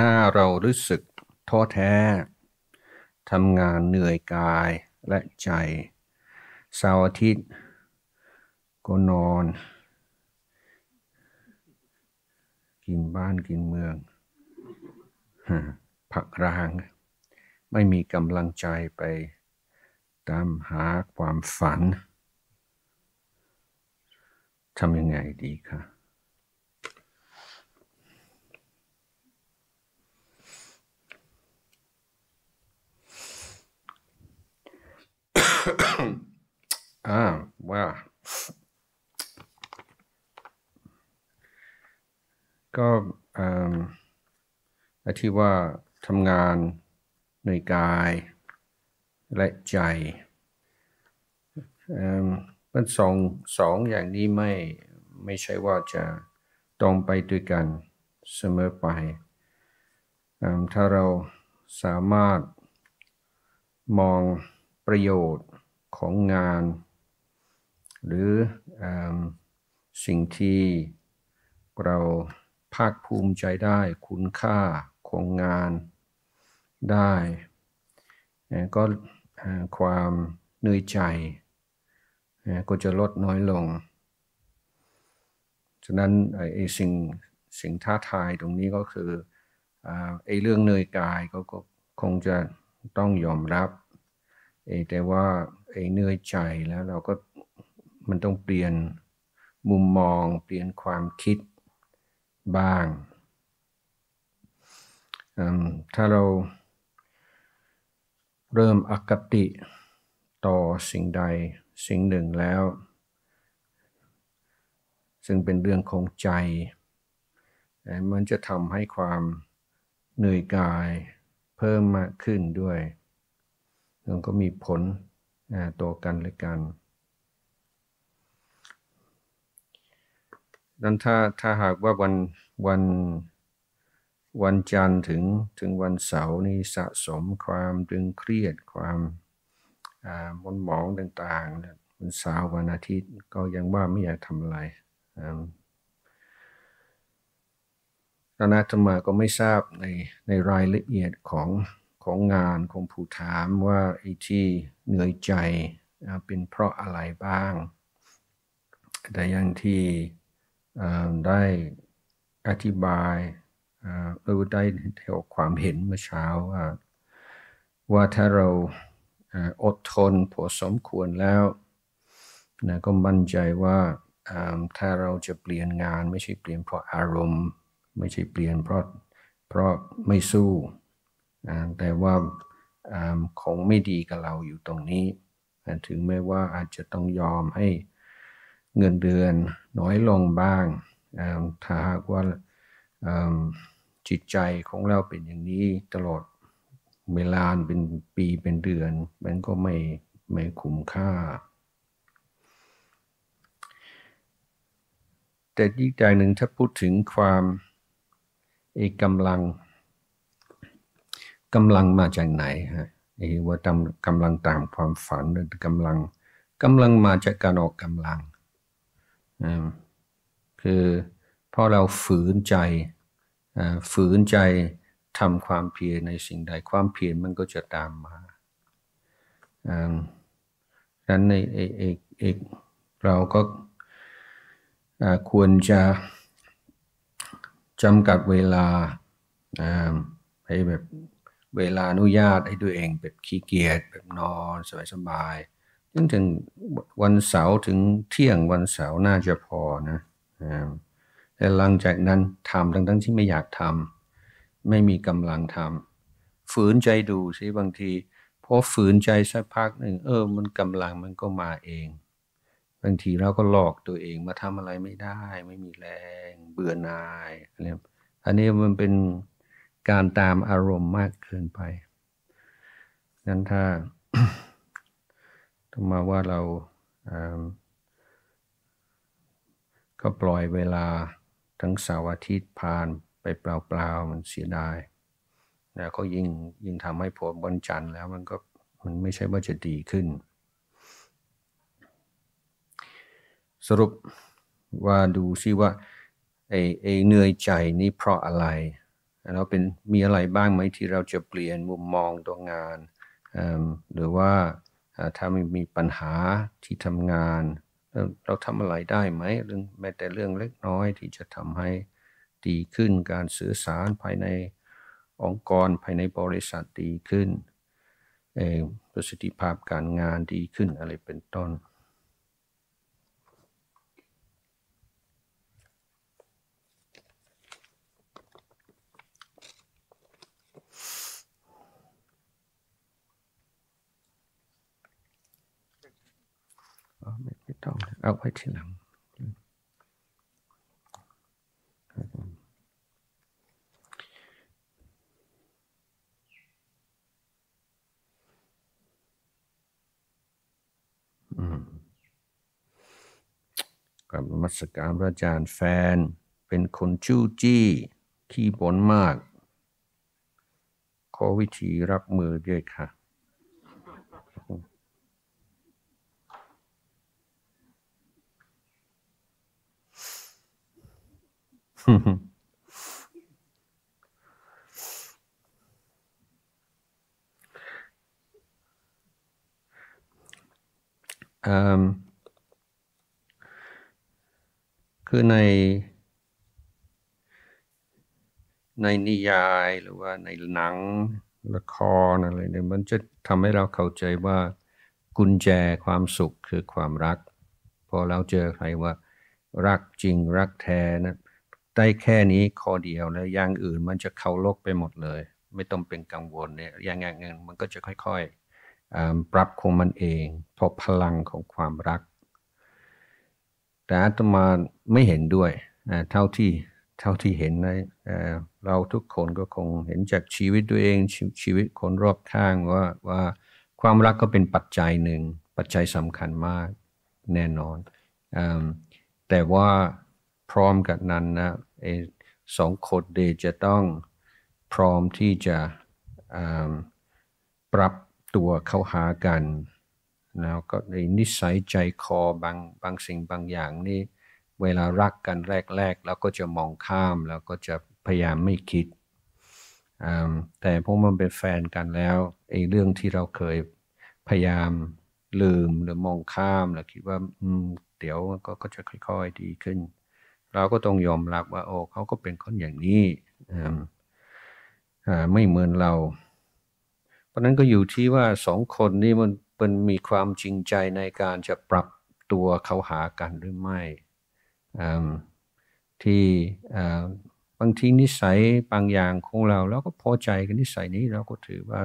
ถ้าเรารู้สึกท้อแท้ ทำงานเหนื่อยกายและใจเสาร์อาทิตย์ ก็นอน กินบ้านกินเมือง ผักรางไม่มีกำลังใจไปตามหาความฝัน ทำยังไงดีคะอ่าว่ก็ที่ว่าทำงานในกาย และใจเป็นสองสองอย่างนี้ไม่ไม่ใช่ว่าจะตรงไปด้วยกันเสมอไป ถ้าเราสามารถมองประโยชน์ของงานหรืออสิ่งที่เราภาคภูมิใจได้คุณค่า ของงานได้ ก็ความเหนื่อยใจก็จะลดน้อยลง ฉะนั้นไอ้สิ่งสิ่งท้าทายตรงนี้ก็คือไอ้เรื่องเหนื่อยกายก็คงจะต้องยอมรับ แต่ว่าไอ้เหนื่อยใจแล้วเราก็มันต้องเปลี่ยนมุมมองเปลี่ยนความคิดบ้าง ถ้าเราเริ่มอคติต่อสิ่งใดสิ่งหนึ่งแล้ว ซึ่งเป็นเรื่องของใจ มันจะทำให้ความเหนื่อยกายเพิ่มมากขึ้นด้วยมันก็มีผลต่อกันเลยกันนั้นถ้าถ้าหากว่าวันวันวันจันทร์ถึงถึงวันเสาร์นี่สะสมความดึงเครียดความมนหมองต่างๆวันเสาร์วันอาทิตย์ก็ยังว่าไม่อยากทำอะไรตอนาธรรมาก็ไม่ทราบในในรายละเอียดของของงานของผู้ถามว่าไอ้ที่เหนื่อยใจเป็นเพราะอะไรบ้าง แต่อย่างที่ได้อธิบายเออได้ถวความเห็นเมื่อเช้า ว่าว่าถ้าเราอดทนพอสมควรแล้วนะก็มั่นใจว่าถ้าเราจะเปลี่ยนงานไม่ใช่เปลี่ยนเพราะอารมณ์ ไม่ใช่เปลี่ยนเพราะเพราะไม่สู้แต่ว่าของไม่ดีกับเราอยู่ตรงนี้ถึงแม้ว่าอาจจะต้องยอมให้เงินเดือนน้อยลงบ้าง ถ้าหากว่าจิตใจของเราเป็นอย่างนี้ตลอดเวลาเป็นปีเป็นเดือน มันก็ไม่ไม่คุ้มค่า แต่อีกใจหนึ่งถ้าพูดถึงความเอกกำลังกำลังมาจากไหนฮะเอว่าตามกำลังตามความฝันหรือกำลังกำลังมาจากการออกกำลังคือพอเราฝืนใจฝืนใจทำความเพียรในสิ่งใดความเพียรมันก็จะตามมาดังนั้นเอเอเอเราก็ควรจะจำกัดเวลาให้แบบเวลาอนุญาตให้ตัวเอง แบบขี้เกียจแบบนอนสบายถึงถึงวันเสาร์ถึงเที่ยงวันเสาร์น่าจะพอนะ แต่หลังจากนั้นทำทั้งทั้งที่ไม่อยากทำไม่มีกำลังทำฝืนใจดูสิบางทีพอฝืนใจสักพักหนึ่ง เออมันกำลังมันก็มาเอง บางทีเราก็หลอกตัวเองมาทำอะไรไม่ได้ ไม่มีแรง เบื่อหน่ายอะไรอันนี้มันเป็นการตามอารมณ์มากเกินไป นั้นถ้ามาว่าเราก็ปล่อยเวลาทั้งเสาร์อาทิตย์ผ่านไปเปล่าๆมันเสียดายนะก็ยิ่งยิ่งทำให้ผมบนจันทร์แล้วมันก็มันไม่ใช่ว่าจะดีขึ้น สรุปว่าดูซิว่าไอ้ไอ้เหนื่อยใจนี่เพราะอะไรเราเป็นมีอะไรบ้างไหมที่เราจะเปลี่ยนมุมมองตัวงานหรือว่าถ้ามีปัญหาที่ทำงาน เราทำอะไรได้ไหมเรื่องแม้แต่เรื่องเล็กน้อยที่จะทำให้ดีขึ้น การสื่อสารภายในองค์กรภายในบริษัทดีขึ้น ประสิทธิภาพการงานดีขึ้นอะไรเป็นต้น้องเอาไว้ทีหลังกับมัสการพระอาจารย์แฟน เป็นคนชู้จี้ขี้บ่นมาก ขอวิธีรับมือด้วยค่ะคือในในนิยายหรือว่าในหนังละครอะไรเนี่ยมันจะทำให้เราเข้าใจว่ากุญแจความสุขคือความรัก พอเราเจอใครว่ารักจริงรักแท้นะได้แค่นี้้อเดียวแล้วอย่างอื่นมันจะเข้าโลกไปหมดเลย ไม่ต้องเป็นกังวลเนี่ยอย่างเงี้ยมันก็จะค่อยๆปรับคงมันเองเพราะพลังของความรัก แต่อาตมาไม่เห็นด้วยเท่าที่เท่าที่เห็นนะเราทุกคนก็คงเห็นจากชีวิตตัวเองชชีวิตคนรอบข้างว่าว่า ความรักก็เป็นปัจจัยหนึ่งปัจจัยสำคัญมากแน่นอนแต่ว่าพร้อมกับนั้นนะสองคนเดจะต้องพร้อมที่จะปรับตัวเข้าหากันแล้วก็ในนิสัยใจคอบางบางสิ่งบางอย่างนี่เวลารักกันแรกๆแล้วก็จะมองข้ามแล้วก็จะพยายามไม่คิด แต่พวกมันเป็นแฟนกันแล้วไอ้เรื่องที่เราเคยพยายามลืมหรือมองข้ามแล้วคิดว่าเดี๋ยวก็จะค่อยๆดีขึ้นเราก็ต้องยอมรับว่าโอ้เขาก็เป็นคนอย่างนี้ไม่เหมือนเรา เพราะนั้นก็อยู่ที่ว่าสองคนนี้มันเป็นมีความจริงใจในการจะปรับตัวเขาหากันหรือไม่ที่บางทีนิสัย บางอย่างของเราเราก็พอใจกับนิสัยนี้เราก็ถือว่า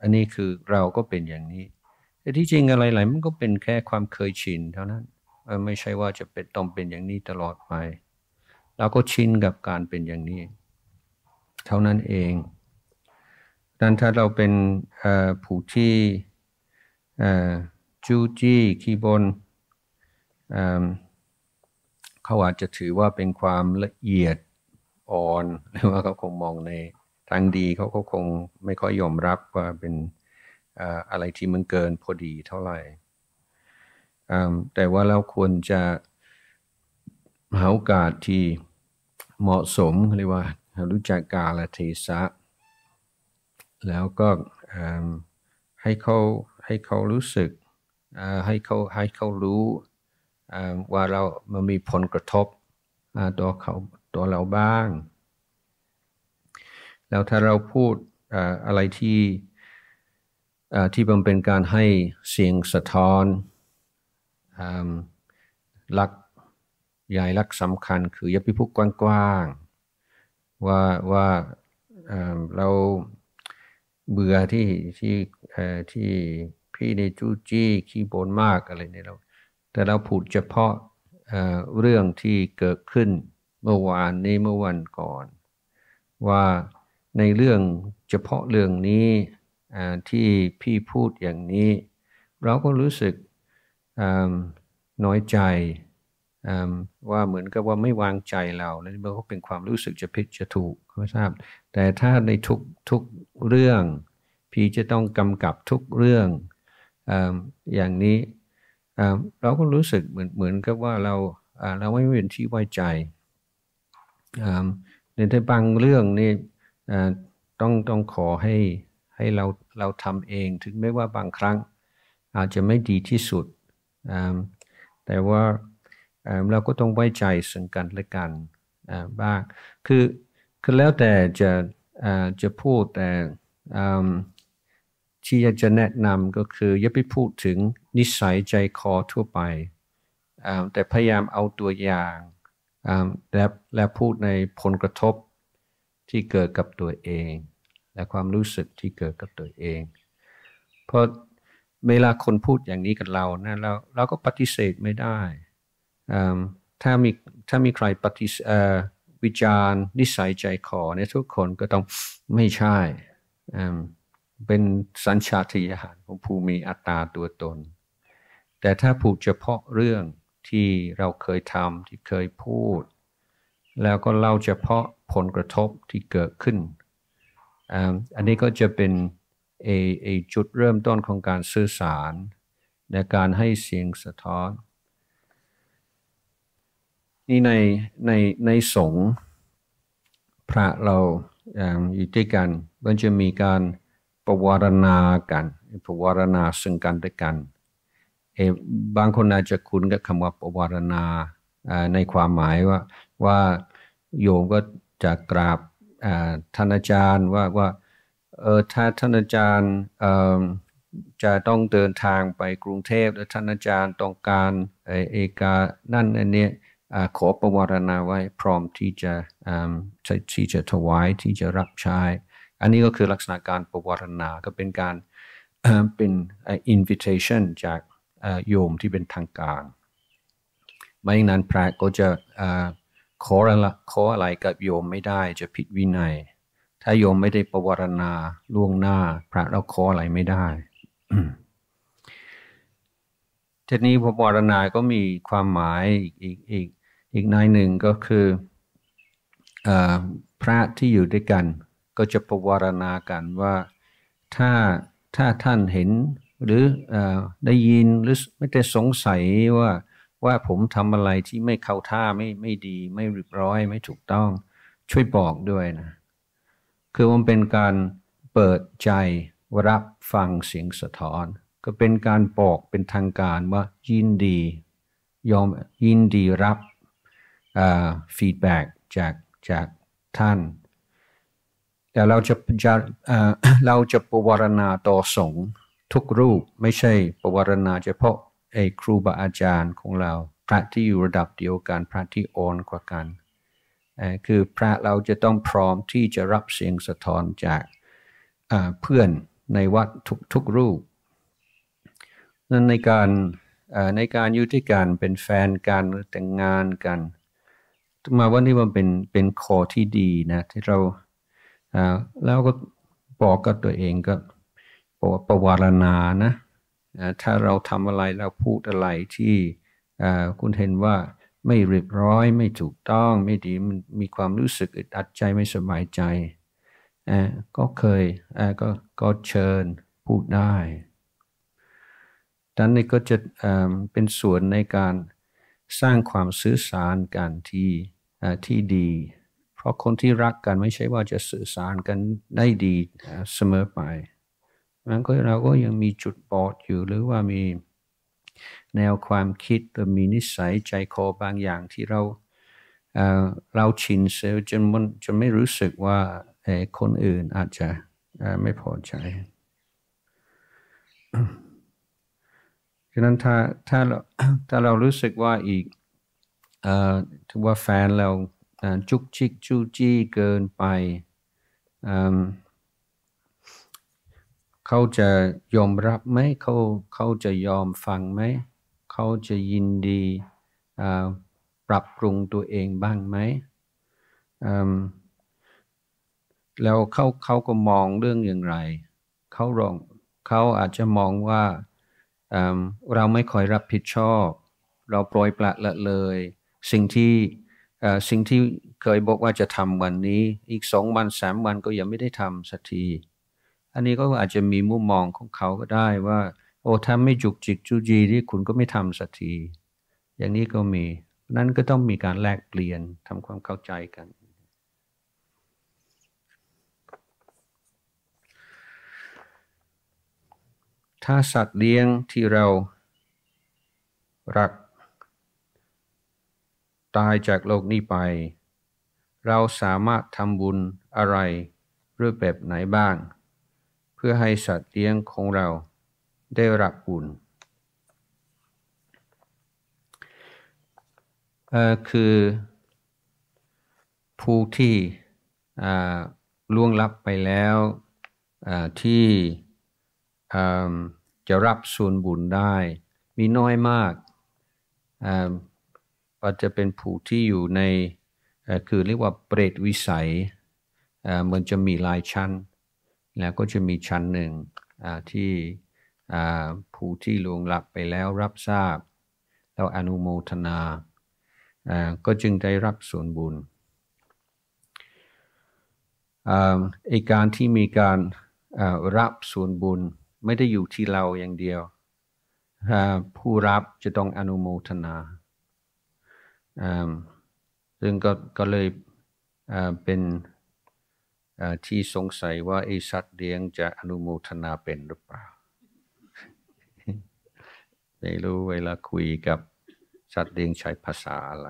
อันนี้คือเราก็เป็นอย่างนี้แต่ที่จริงอะไรๆมันก็เป็นแค่ความเคยชินเท่านั้นไม่ใช่ว่าจะเป็นต้องเป็นอย่างนี้ตลอดไปเราก็ชินกับการเป็นอย่างนี้ เท่านั้นเองดังนั้นถ้าเราเป็นผู้ที่จู้จี้ขี้บนเขาอาจจะถือว่าเป็นความละเอียดอ่อนหรือว่าเขาคงมองในทางดีเขาก็คงไม่ค่อยยอมรับว่าเป็นอะไรที่มันเกินพอดีเท่าไหร่แต่ว่าเราควรจะหาโอกาสที่เหมาะสมเรียกว่ารู้จักกาลเทศะแล้วก็ให้เขาให้เขารู้สึกให้เขาให้เขารู้ว่าเรามันมีผลกระทบตัวเขาตัวเราบ้าง แล้วถ้าเราพูดอะไรที่ที่มันเป็นการให้เสียงสะท้อนลักใหญ่ลักสำคัญคือยพิพพกว้างๆว่าว่าเราเบื่อที่ที่ที่พี่ในจู้จี้ขี้โบนมากอะไรเนี่ยเราแต่เราพูดเฉพาะเรื่องที่เกิดขึ้นเมื่อวานนี้เมื่อวันก่อน ว่าในเรื่องเฉพาะเรื่องนี้ที่พี่พูดอย่างนี้ เราก็รู้สึกน้อยใจว่าเหมือนกับว่าไม่วางใจเรา แล้วนี่มันก็เป็นความรู้สึกจะผิดจะถูกไม่ทราบแต่ถ้าในทุกทุกเรื่องพี่จะต้องกำกับทุกเรื่องออย่างนี้เราก็รู้สึกเหมือนเหมือนกับว่าเรา เราไม่เป็นที่ไว้ใจ ในแต่บางเรื่องนี่ต้องต้องขอให้ให้เราเราทำเอง ถึงแม้ว่าบางครั้งอาจจะไม่ดีที่สุดแต่ว่าเราก็ต้องไว้ใจซึ่งกันและกันบ้าง คือคือแล้วแต่จะจะพูดแต่ที่อยากจะแนะนำก็คืออย่าไปพูดถึงนิสัยใจคอทั่วไปแต่พยายามเอาตัวอย่างและและพูดในผลกระทบที่เกิดกับตัวเอง และความรู้สึกที่เกิดกับตัวเอง เพราะเวลาคนพูดอย่างนี้กับเรานะเราเราก็ปฏิเสธไม่ได้ ถ้ามีถ้ามีใครปฏิวิจารณ์นิสัยใจคอเนี่ยทุกคนก็ต้องไม่ใช่เป็นสัญชาติญาณของผู้มีอัตตาตัวตน แต่ถ้าพูดเฉพาะเรื่องที่เราเคยทำที่เคยพูด แล้วก็เล่าเฉพาะผลกระทบที่เกิดขึ้น อันนี้ก็จะเป็นเอไอจุดเริ่มต้นของการสื่อสารในการให้เสียงสะท้อนนี่ในในในสงฆ์พระเราอยู่ด้วยกันมันจะมีการประวารณากันประวารณาซึ่งกันและกันเอบางคนอาจจะคุ้นกับคำว่าประวารณาในความหมายว่าว่าโยมก็จะกราบท่านอาจารย์ว่าว่าเออถ้าท่านอาจารย์เอ่อจะต้องเดินทางไปกรุงเทพและท่านอาจารย์ต้องการเอกานั่นอันนี้ขอประวารณาไว้พร้อมที่จะที่จะถวายที่จะรับใช้อันนี้ก็คือลักษณะการประวารณาก็เป็นการเป็น invitation จากโยมที่เป็นทางการไม่อย่างนั้นพระก็จะขออะไรขออะไรกับโยมไม่ได้จะผิดวินัยถ้าโยมไม่ได้ประวารณาล่วงหน้า พระเราขออะไรไม่ได้ทีนี้พระวารณา ก็มีความหมายอีก อีกอีกอีกนายหนึ่งก็คืออพระที่อยู่ด้วยกัน ก็จะประวารณากันว่าถ้าถ้าท่านเห็นหรืออได้ยิน หรือไม่ได้สงสัยว่าว่าผมทำอะไรที่ไม่เข้าท่าไม่ไม่ดีไม่เรียบร้อย ไม่ถูกต้องช่วยบอกด้วยนะคือมันเป็นการเปิดใจรับฟังเสียงสะท้อน ก็เป็นการบอกเป็นทางการว่ายินดียอมยินดีรับฟีดแบ็จาก จากท่านแต่เราจะจะเราจะประวารณาต่อสงทุกรูปไม่ใช่ประวารณาเฉพาะไอ้ครูบาอาจารย์ของเรา พระที่อยู่ระดับเดียวกันพระที่อ่อนกว่ากันคือพระเราจะต้องพร้อมที่จะรับเสียงสะท้อนจากเพื่อนในวัดทุกทุกรูป นั้นในการในการยุติการเป็นแฟนกันแต่งงานกัน มาวันนี่มันเป็นเป็นคอที่ดีนะ ที่เราแล้วก็บอกกับตัวเองก็บอกว่าประวารณานะ ถ้าเราทำอะไรเราพูดอะไรที่คุณเห็นว่าไม่เรียบร้อย ไม่ถูกต้องไม่ดี มันมีความรู้สึกอึดอัดใจไม่สบายใจก็เคยก็ก็เชิญพูดได้ดังนั้นก็จะเป็นส่วนในการสร้างความสื่อสารกันที่ที่ดี เพราะคนที่รักกันไม่ใช่ว่าจะสื่อสารกันได้ดีเสมอไปมันก็เราก็ยังมีจุดบอดอยู่หรือว่ามีแนวความคิดมีนิสัยใจคอบางอย่างที่เราเราชินเซลจนมันจะไม่รู้สึกว่าคนอื่นอาจจะไม่พอใจ ฉะนั้นถ้าถ้าเราถ้าเรารู้สึกว่าอีกถือว่าแฟนเราจุกจิกจู้จี้เกินไปเขาจะยอมรับไหมเขาเขาจะยอมฟังไหม เขาจะยินดีปรับปรุงตัวเองบ้างไหม แล้วเขาเขาก็มองเรื่องอย่างไร เขาลองเขาอาจจะมองว่าเราไม่คอยรับผิดชอบ เราปล่อยปละละเลย สิ่งที่สิ่งที่เคยบอกว่าจะทำวันนี้อีกสองวันสามวันก็ยังไม่ได้ทำสักทีอันนี้ก็อาจจะมีมุมมองของเขาก็ได้ว่า โอ้ถ้าไม่จุกจิกจูจีที่คุณก็ไม่ทำสักที อย่างนี้ก็มี นั้นก็ต้องมีการแลกเปลี่ยนทำความเข้าใจกัน ถ้าสัตว์เลี้ยงที่เรารักตายจากโลกนี้ไป เราสามารถทำบุญอะไรรูปแบบไหนบ้างพื่อให้สัตว์เลี้ยงของเราได้รับบุญคือผู้ที่ล่วงลับไปแล้วที่จะรับส่วนบุญได้มีน้อยมากอาจจะเป็นผู้ที่อยู่ในคือเรียกว่าเปรตวิสัยมันจะมีหลายชั้นแล้วก็จะมีชั้นหนึ่งที่ผู้ที่ลวงหลับไปแล้วรับทราบแล้วอนุโมทนา ก็จึงได้รับส่วนบุญไอการที่มีการรับส่วนบุญไม่ได้อยู่ที่เราอย่างเดียวผู้รับจะต้องอนุโมทนา ซึ่งกก็เลยเป็นที่สงสัยว่าไอสัตว์เลี้ยงจะอนุโมทนาเป็นหรือเปล่าไม่รู้เวลาคุยกับสัตว์เลี้ยงใช้ภาษาอะไร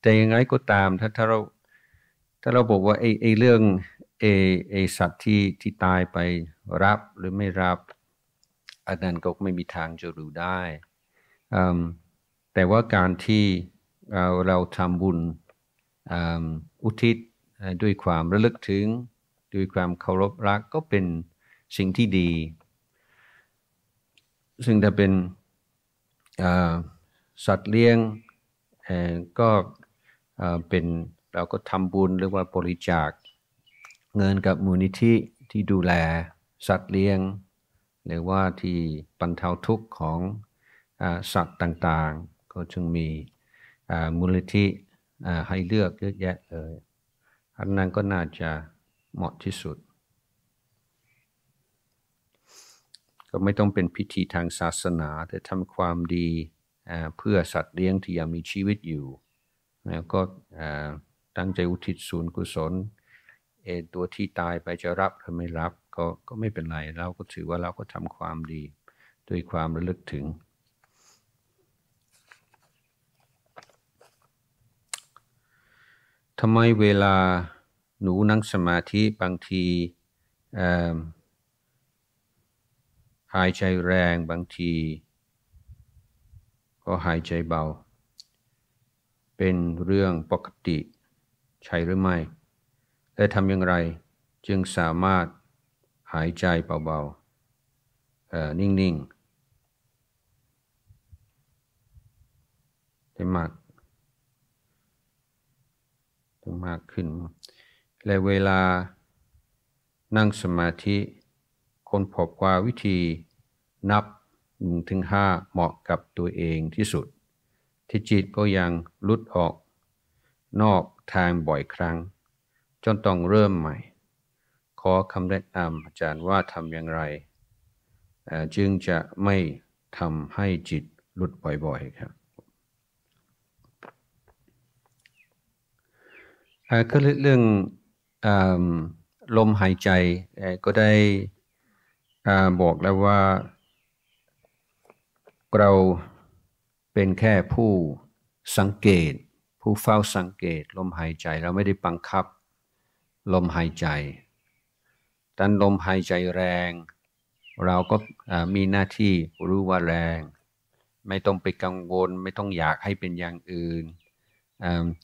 แต่ยังไงก็ตาม ถ้าถ้าเราถ้าเราบอกว่าไอไอเรื่องไอไอสัตว์ที่ที่ตายไปรับหรือไม่รับ อันนั้นก็ไม่มีทางจะรู้ได้ แต่ว่าการที่เราทำบุญอุทิศด้วยความระลึกถึง ด้วยความเคารพรัก ก็เป็นสิ่งที่ดีซึ่งถ้าเป็นสัตว์เลี้ยงก็เป็น เราก็ทำบุญ หรือว่าบริจาคเงินกับมูลนิธิที่ดูแลสัตว์เลี้ยงหรือว่าที่บรรเทาทุกข์ของอสัตว์ต่างๆ ก็จึงมีมูลนิธิให้เลือกเยอะแยะเลย อันนั้นก็น่าจะเหมาะที่สุด ก็ไม่ต้องเป็นพิธีทางศาสนา แต่ทำความดีเพื่อสัตว์เลี้ยงที่ยังมีชีวิตอยู่แล้วก็ตั้งใจอุทิศส่วนกุศลเอตัวที่ตายไปจะรับหรือไม่รับก็ก็ไม่เป็นไร เราก็ถือว่าเราก็ทำความดีด้วยความระลึกถึงทำไมเวลาหนูนั่งสมาธิบางทีหายใจแรงบางทีก็หายใจเบาเป็นเรื่องปกติใช่หรือไม่ และทำอย่างไรจึงสามารถหายใจเบาๆนิ่งๆได้มากมากขึ้นและเวลานั่งสมาธิคนพบว่าวิธีนับหนึ่งถึงห้าเหมาะกับตัวเองที่สุด ที่จิตก็ยังลุดออกนอกทางบ่อยครั้ง จนต้องเริ่มใหม่ ขอคำแนะนำอาจารย์ว่าทำอย่างไร จึงจะไม่ทำให้จิตหลุดบ่อย ๆครับก็เรื่องลมหายใจก็ได้บอกแล้วว่าเราเป็นแค่ผู้สังเกต ผู้เฝ้าสังเกต ลมหายใจเราไม่ได้บังคับลมหายใจดันลมหายใจแรง เราก็มีหน้าที่รู้ว่าแรง ไม่ต้องไปกังวลไม่ต้องอยากให้เป็นอย่างอื่น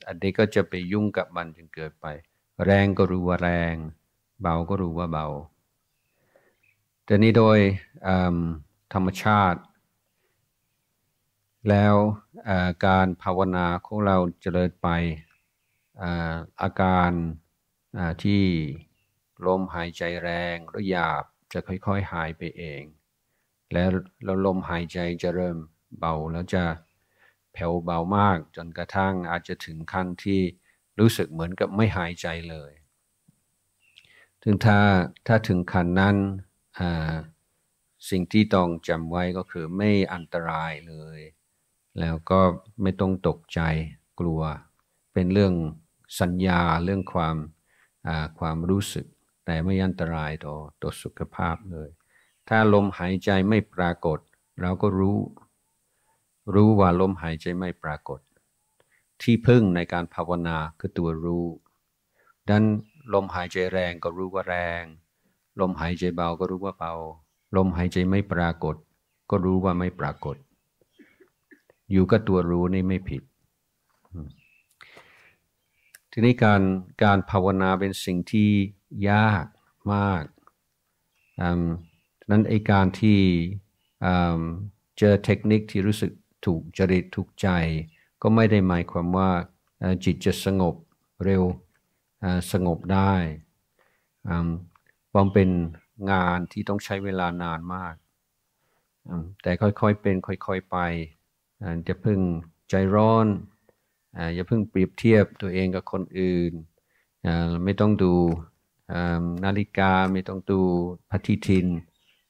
อันนี้ก็จะไปยุ่งกับมันจนเกิดไป แรงก็รู้ว่าแรง เบาก็รู้ว่าเบาแต่นี้โดยธรรมชาติ แล้วการภาวนาของเราเจริญไปอาการที่ลมหายใจแรงหรือหยาบจะค่อยๆหายไปเอง แล้วลมหายใจจะเริ่มเบาแล้วจะแผ่วเบามากจนกระทั่งอาจจะถึงขั้นที่รู้สึกเหมือนกับไม่หายใจเลย ถึงถ้าถ้าถึงขั้นนั้นสิ่งที่ต้องจำไว้ก็คือไม่อันตรายเลย แล้วก็ไม่ต้องตกใจกลัว เป็นเรื่องสัญญาเรื่องความความรู้สึก แต่ไม่อันตรายต่อต่อสุขภาพเลย ถ้าลมหายใจไม่ปรากฏ เราก็รู้รู้ว่าลมหายใจไม่ปรากฏ ที่พึ่งในการภาวนาคือตัวรู้ดันลมหายใจแรงก็รู้ว่าแรง ลมหายใจเบาก็รู้ว่าเบาลมหายใจไม่ปรากฏ ก็รู้ว่าไม่ปรากฏ อยู่กับตัวรู้นี่ไม่ผิดทีนี้การการภาวนาเป็นสิ่งที่ยากมากนั้นไอการที่เจอเทคนิคที่รู้สึกถูกจริต ถูกใจก็ไม่ได้หมายความว่าจิตจะสงบเร็วสงบได้ความเป็นงานที่ต้องใช้เวลานานมากแต่ค่อยๆเป็นค่อยๆไปจะพึ่งใจร้อน อย่าเพิ่งเปรียบเทียบตัวเองกับคนอื่นไม่ต้องดูนาฬิกาไม่ต้องดูปฏิทิน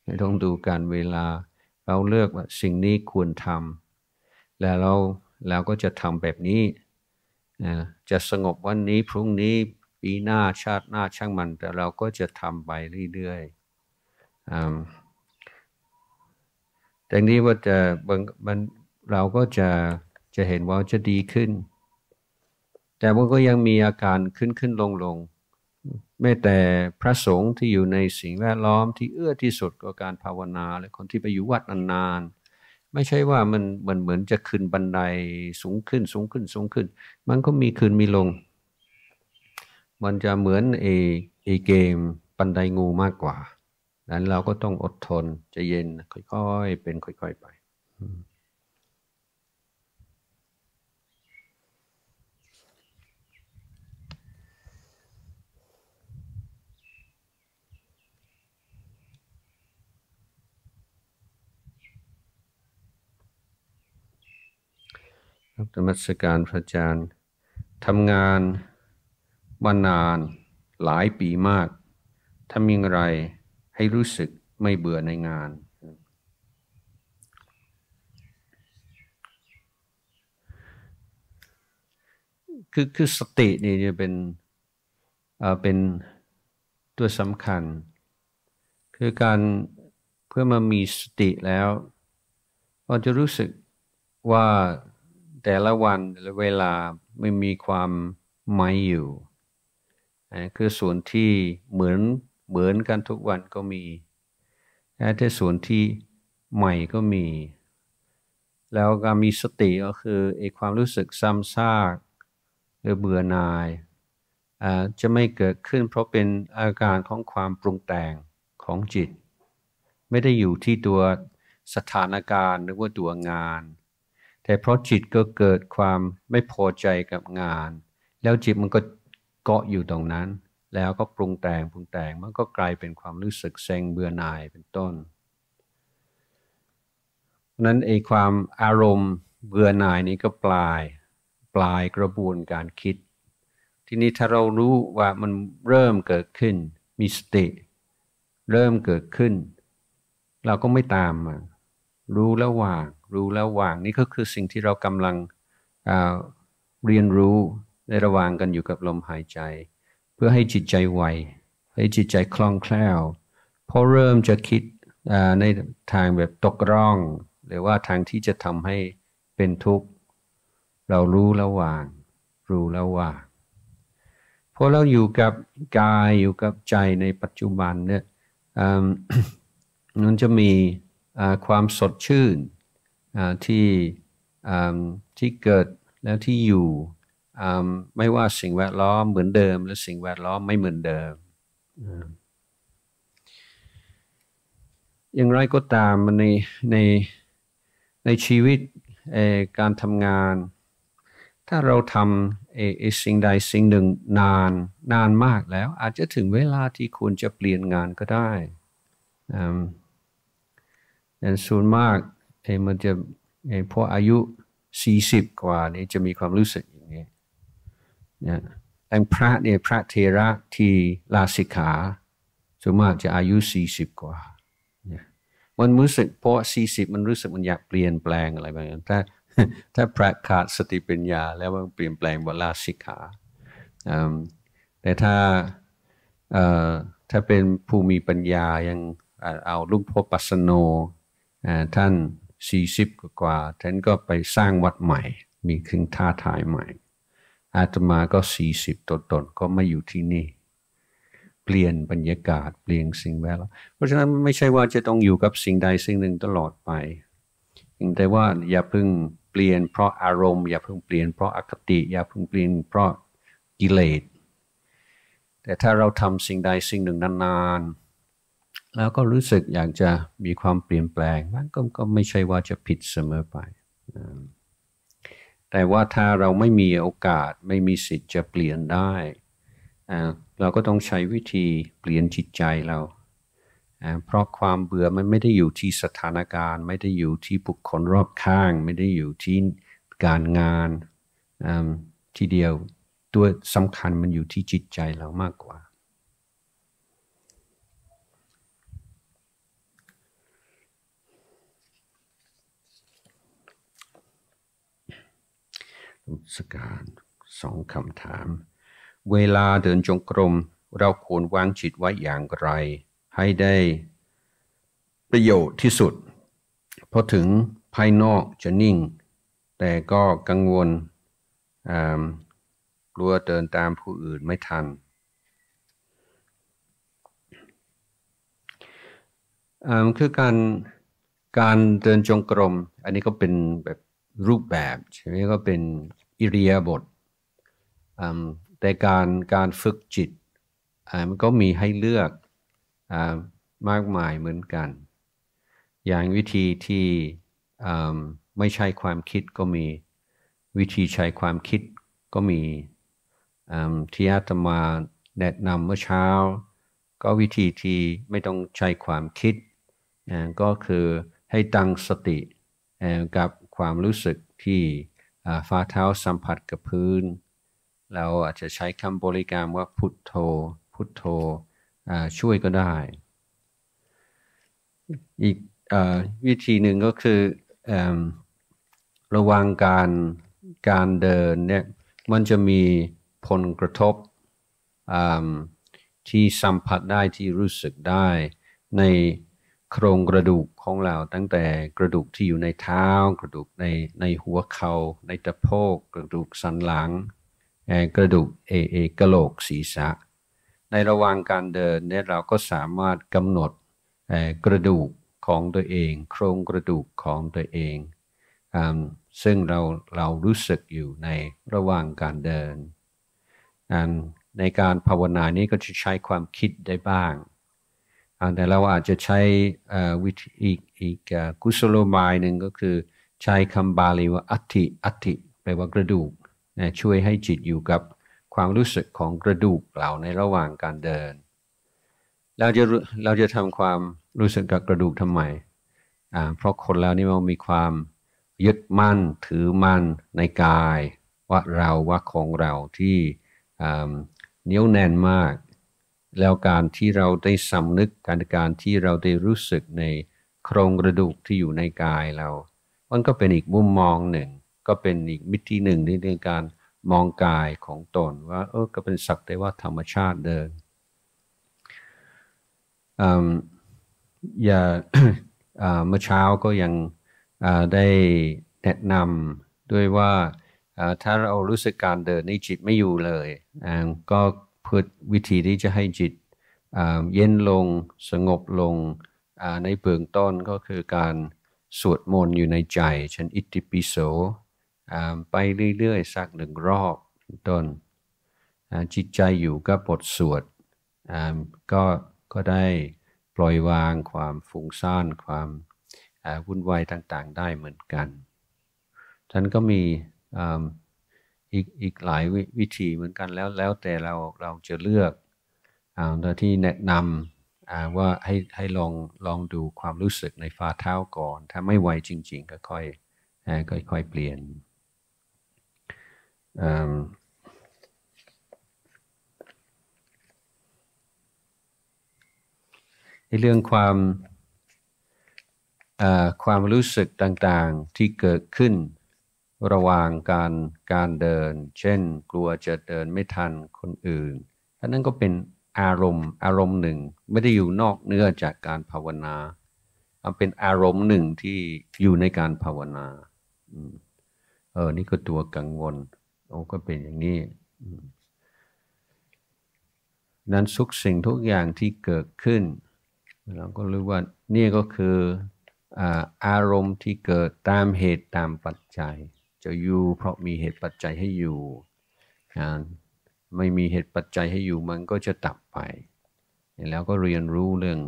ไม่ต้องดูการเวลา เราเลือกว่าสิ่งนี้ควรทำแล้วเราเราก็จะทำแบบนี้นะจะสงบวันนี้พรุ่งนี้ปีหน้าชาติหน้าช่างมัน แต่เราก็จะทำไปเรื่อยๆแต่นี้ว่าจะมันเราก็จะจะเห็นว่าจะดีขึ้น แต่มันก็ยังมีอาการขึ้นขึ้นลงลงม่แต่พระสงฆ์ที่อยู่ในสิ่งแวดล้อมที่เอื้อที่สุดกับการภาวนาและคนที่ไปอยู่วัดนานไม่ใช่ว่ามันมันเหมือนจะขึ้นบันไดสูงขึ้นสูงขึ้นสูงขึ้น มันก็มีขึ้นมีลง มันจะเหมือนเอเอเกมบันไดงูมากกว่า นั้นเราก็ต้องอดทนใจเย็นค่อยๆ เป็นค่อยๆไปับธรรมสการพระอาจารย์ทำงานมานานหลายปีมากทำยังไรให้รู้สึกไม่เบื่อในงาน คือคือสตินี่จะเป็นเป็นตัวสำคัญ คือการเพื่อมามีสติแล้วเราจะรู้สึกว่าแต่ละวันแต่ละเวลาไม่มีความหมายอยู่คือส่วนที่เหมือนเหมือนกันทุกวันก็มีแต่ส่วนที่ใหม่ก็มี แล้วการมีสติก็คือไอความรู้สึกซ้ำซากหรือเบื่อหน่ายจะไม่เกิดขึ้นเพราะเป็นอาการของความปรุงแต่งของจิต ไม่ได้อยู่ที่ตัวสถานการณ์ หรือว่าตัวงานแต่เพราะจิตก็เกิดความไม่พอใจกับงาน แล้วจิตมันก็เกาะอยู่ตรงนั้น แล้วก็ปรุงแต่งปรุงแต่ง มันก็กลายเป็นความรู้สึกเซ็งเบื่อหน่ายเป็นต้นนั้นไอ้ความอารมณ์เบื่อหน่ายนี้ก็ปลาย ปลายกระบวนการคิด ทีนี้ถ้าเรารู้ว่ามันเริ่มเกิดขึ้นมีสติ เริ่มเกิดขึ้น เราก็ไม่ตามมัรู้แล้ววางรู้แล้ววางนี่ก็คือสิ่งที่เรากำลังเรียนรู้ในระหว่างกันอยู่กับลมหายใจ เพื่อให้จิตใจไวให้จิตใจคล่องแคล่วพอเริ่มจะคิดในทางแบบตกร่อง หรือว่าทางที่จะทำให้เป็นทุกข์ เรารู้แล้ววาง รู้แล้ววางพอเราอยู่กับกายอยู่กับใจในปัจจุบันเนี่ยมันจะมีความสดชื่นที่ที่เกิดแล้วที่อยู่ไม่ว่าสิ่งแวดล้อมเหมือนเดิม หรือสิ่งแวดล้อมไม่เหมือนเดิม อย่างไรก็ตามมันในใน ในชีวิตการทำงาน ถ้าเราทำสิ่งใด สิ่งหนึ่งนาน นานมากแล้วอาจจะถึงเวลาที่ควรจะเปลี่ยนงานก็ได้แต่ส่วนมากเอมันจะเอ้พออายุสี่สิบกว่านี้จะมีความรู้สึกอย่างนี้นะไอ้พระเนี่ยพระเทระที่ลาสิกขาส่วนมากจะอายุสี่สิบกว่า มันรู้สึกเพราะสี่สิบมันรู้สึกมันอยากเปลี่ยนแปลงอะไรบางอย่าง ถ้าถ้าพระขาดสติปัญญาแล้วมันเปลี่ยนแปลงบลาสิกขา แต่ถ้าถ้าเป็นผู้มีปัญญายังเอาลูกพบปัสโนท่าน40กว่ากว่าท่านก็ไปสร้างวัดใหม่ มีคึงท่าทายใหม่ อาตมาก็40ตนตนก็มาอยู่ที่นี่ เปลี่ยนบรรยากาศเปลี่ยนสิ่งแวดล้อมเพราะฉะนั้นไม่ใช่ว่าจะต้องอยู่กับสิ่งใดสิ่งหนึ่งตลอดไปแต่ว่าอย่าเพิ่งเปลี่ยนเพราะอารมณ์อย่าเพิ่งเปลี่ยนเพราะอคติอย่าเพิ่งเปลี่ยนเพราะกิเลสแต่ถ้าเราทำสิ่งใดสิ่งหนึ่งนานๆแล้วก็รู้สึกอยากจะมีความเปลี่ยนแปลงนั่นก็ก็ไม่ใช่ว่าจะผิดเสมอไปแต่ว่าถ้าเราไม่มีโอกาสไม่มีสิทธิ์จะเปลี่ยนได้ เราก็ต้องใช้วิธีเปลี่ยนจิตใจเรา เพราะความเบื่อมันไม่ได้อยู่ที่สถานการณ์ ไม่ได้อยู่ที่บุคคลรอบข้าง ไม่ได้อยู่ที่การงาน ทีเดียวตัวสำคัญมันอยู่ที่จิตใจเรามากกว่าสการสองคำถามเวลาเดินจงกรม เราควรวางจิตไว้อย่างไร ให้ได้ประโยชน์ที่สุดพอถึงภายนอกจะนิ่ง แต่ก็กังวลกลัวเดินตามผู้อื่นไม่ทันคือการการเดินจงกรม อันนี้ก็เป็นแบบรูปแบบใช่ไหมก็เป็นอิเรียบท แต่การการฝึกจิตมันก็มีให้เลือกอมากมายเหมือนกัน อย่างวิธีที่ไม่ใช่ความคิดก็มีวิธีใช้ความคิดก็มีที่อาตมาแนะนำเมื่อเช้าก็วิธีที่ไม่ต้องใช้ความคิดก็คือให้ตั้งสติกับความรู้สึกที่ฝ่าเท้าสัมผัสกับพื้น เราอาจจะใช้คำบริกรรมว่าพุทโธ พุทโธช่วยก็ได้ อีกอวิธีหนึ่งก็คืออระวังการการเดินเนี่ย มันจะมีผลกระทบที่สัมผัสได้ที่รู้สึกได้ในโครงกระดูกของเราตั้งแต่กระดูกที่อยู่ในเท้า กระดูกในในหัวเขา่าในตะโพกกระดูกสันหลัง กระดูกเอเอกระโหลกศีรษะ ในระหว่างการเดินเนี่ยเราก็สามารถกำหนดกระดูกของตัวเอง โครงกระดูกของตัวเองอซึ่งเราเรารู้สึกอยู่ในระหว่างการเดินในการภาวนานี้ก็จะใช้ความคิดได้บ้างแต่เราอาจจะใช้วิธีอีกอีกกุศโลบายหนึ่งก็คือใช้คำบาลีว่าอัติอัติแปลว่ากระดูกนะช่วยให้จิตอยู่กับความรู้สึกของกระดูกเหล่าในระหว่างการเดิน เราจะเราจะทำความรู้สึกกับกระดูกทำไมเพราะคนแล้วนี่มันมีความยึดมั่น ถือมั่น ในกาย ว่าเราว่าของเราที่เนียวแน่นมากแล้วการที่เราได้สานึกการการที่เราได้รู้สึกในโครงกระดูกที่อยู่ในกายเรา มันก็เป็นอีกมุมมองหนึ่ง ก็เป็นอีกมิติหนึ่ง ในการมองกายของตน ว่าเออก็เป็นสักแต่ว่าธรรมชาติเดินอย่าเมื่อเช้าก็ยังได้แนะนำด้วยว่าถ้าเรารู้สึกการเดินในจิตไม่อยู่เลยก็พื่อวิธีที่จะให้จิตเย็นลงสงบลงในเบื้องต้นก็คือการสวดมนต์อยู่ในใจ ฉันอิติปิโสไปเรื่อยๆ สักหนึ่งรอบต้น จิตใจอยู่กับบทสวดก็ก็ได้ปล่อยวางความฟุ้งซ่าน ความวุ่นวายต่าง ๆ ได้เหมือนกันท่านก็มีอีกอีกหลายวิธีเหมือนกันแล้วแล้วแต่เราเราจะเลือกอ่าที่แนะนำว่าให้ให้ลองลองดูความรู้สึกในฝ่าเท้าก่อน ถ้าไม่ไหวจริงๆ ก็ค่อยค่อยค่อยเปลี่ยนในเรื่องความความรู้สึกต่างๆที่เกิดขึ้นระวัางการการเดิน เช่น กลัวจะเดินไม่ทันคนอื่นอันนั้นก็เป็นอารมณ์ อารมณ์หนึ่งไม่ได้อยู่นอกเนื้อจากการภาวนาเป็นอารมณ์หนึ่งที่อยู่ในการภาวนา เออ นี่ก็ตัวกังวลโอ้ก็เป็นอย่างนี้ นั้นสุกสิ่งทุกอย่างที่เกิดขึ้น เราก็รู้ว่านี่ก็คือออารมณ์ที่เกิดตามเหตุตามปัจจัยจะอยู่เพราะมีเหตุปัจจัยให้อยู่นะไม่มีเหตุปัจจัยให้อยู่มันก็จะดับไป แล้วก็เรียนรู้เรื่อง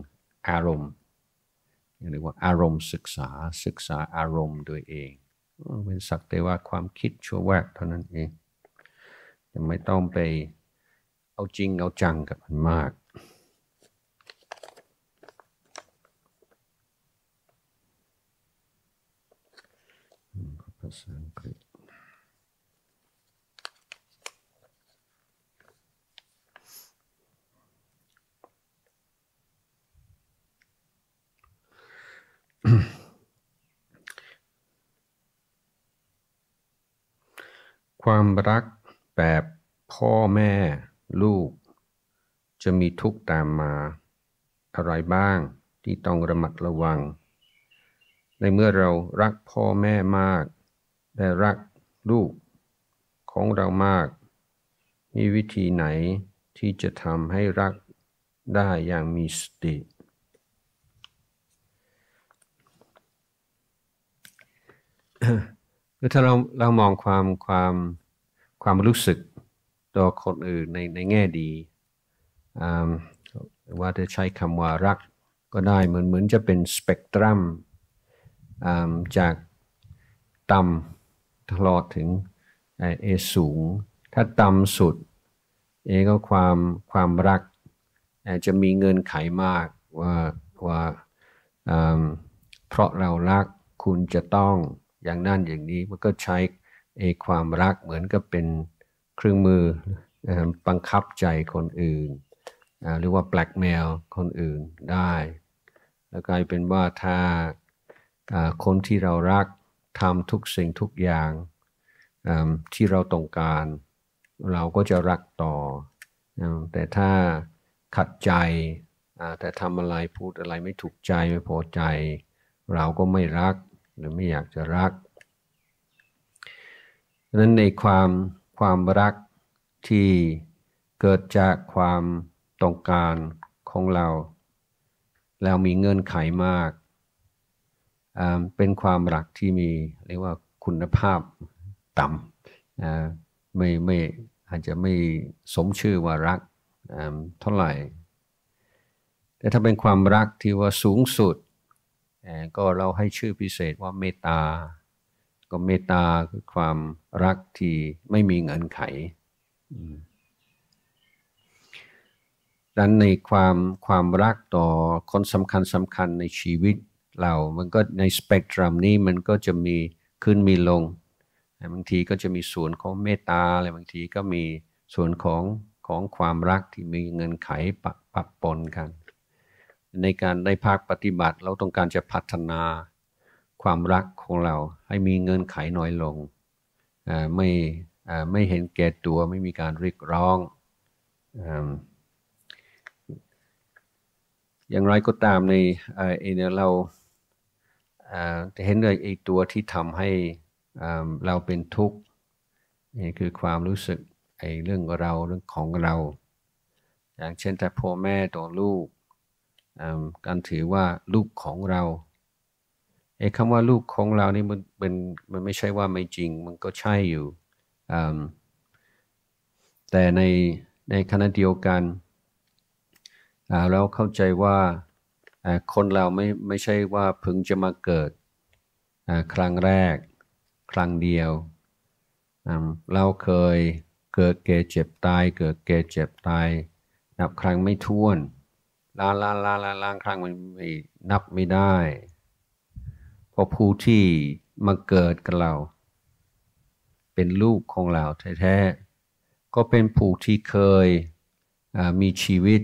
อารมณ์เรียกว่าอารมณ์ศึกษาศึกษาอารมณ์โดยเอง เป็นสักแต่ว่าความคิดชั่วแวกเท่านั้นเองไม่ต้องไปเอาจริงเอาจังกับมันมากภาษาอังความรักแบบพ่อแม่ลูกจะมีทุกข์ตามมาอะไรบ้างที่ต้องระมัดระวัง ในเมื่อเรารักพ่อแม่มากและรักลูกของเรามาก มีวิธีไหนที่จะทำให้รักได้อย่างมีสติคือถ้าเราเรามองความความความรู้สึกต่อคนอื่นในในแง่ดี ว่าจะใช้คำว่ารักก็ได้เหมือนเหมือนจะเป็นสเปกตรัม จากต่ำตลอดถึงเอสูง ถ้าต่ำสุดเอก็ความความรักจจะมีเงินไขมากว่าว่าเพราะเรารักคุณจะต้องอย่างนั้นอย่างนี้มันก็ใช้ไอ้ความรักเหมือนกับเป็นเครื่องมือบังคับใจคนอื่นหรือว่าแบล็กเมลคนอื่นได้แล้วกลายเป็นว่าถ้าคนที่เรารักทำทุกสิ่งทุกอย่างที่เราต้องการ เราก็จะรักต่อ แต่ถ้าขัดใจแต่ทำอะไรพูดอะไรไม่ถูกใจไม่พอใจเราก็ไม่รักหรือไม่อยากจะรักดังนั้นในความความรักที่เกิดจากความต้องการของเราแล้วมีเงื่อนไขมากเป็นความรักที่มีเรียกว่าคุณภาพต่ำไม่ไม่อาจจะไม่สมชื่อว่ารักเท่าไหร่ แต่ถ้าเป็นความรักที่ว่าสูงสุดก็เราให้ชื่อพิเศษว่าเมตตา ก็เมตตาคือความรักที่ไม่มีเงินไขดังนั้นในความความรักต่อคนสำคัญสำคัญในชีวิตเรา มันก็ในสเปกตรัมนี้มันก็จะมีขึ้นมีลง บางทีก็จะมีส่วนของเมตตาอะไรบางทีก็มีส่วนของของความรักที่มีเงินไขปะปะปนกันในการในภาคปฏิบัติเราต้องการจะพัฒนาความรักของเราให้มีเงินไขน้อยลง ไม่ไม่เห็นแก่ตัวไม่มีการริกร้องอย่างไรก็ตามในเอเนเราจะเห็นเลยไอตัวที่ทำให้เราเป็นทุกข์นี่คือความรู้สึกไอเรื่องเราเรื่องของเรา อย่างเช่นแต่พ่อแม่ต่อลูกการถือว่าลูกของเราไอ้คำว่าลูกของเรานี่มันเป็นมันไม่ใช่ว่าไม่จริงมันก็ใช่อยู่ แต่ในในขณะเดียวกัน เราเข้าใจว่าคนเราไม่ไม่ใช่ว่าพึงจะมาเกิดครั้งแรก ครั้งเดียวเราเคยเกิดเกเจ็บตาย เกิดเกเจ็บตาย นับครั้งไม่ถ้วนล้านล้านล้านล้านล้านครั้งมันไม่นับไม่ได้ เพราะผู้ที่มาเกิดกับเรา เป็นลูกของเราแท้ๆก็เป็นผู้ที่เคยมีชีวิต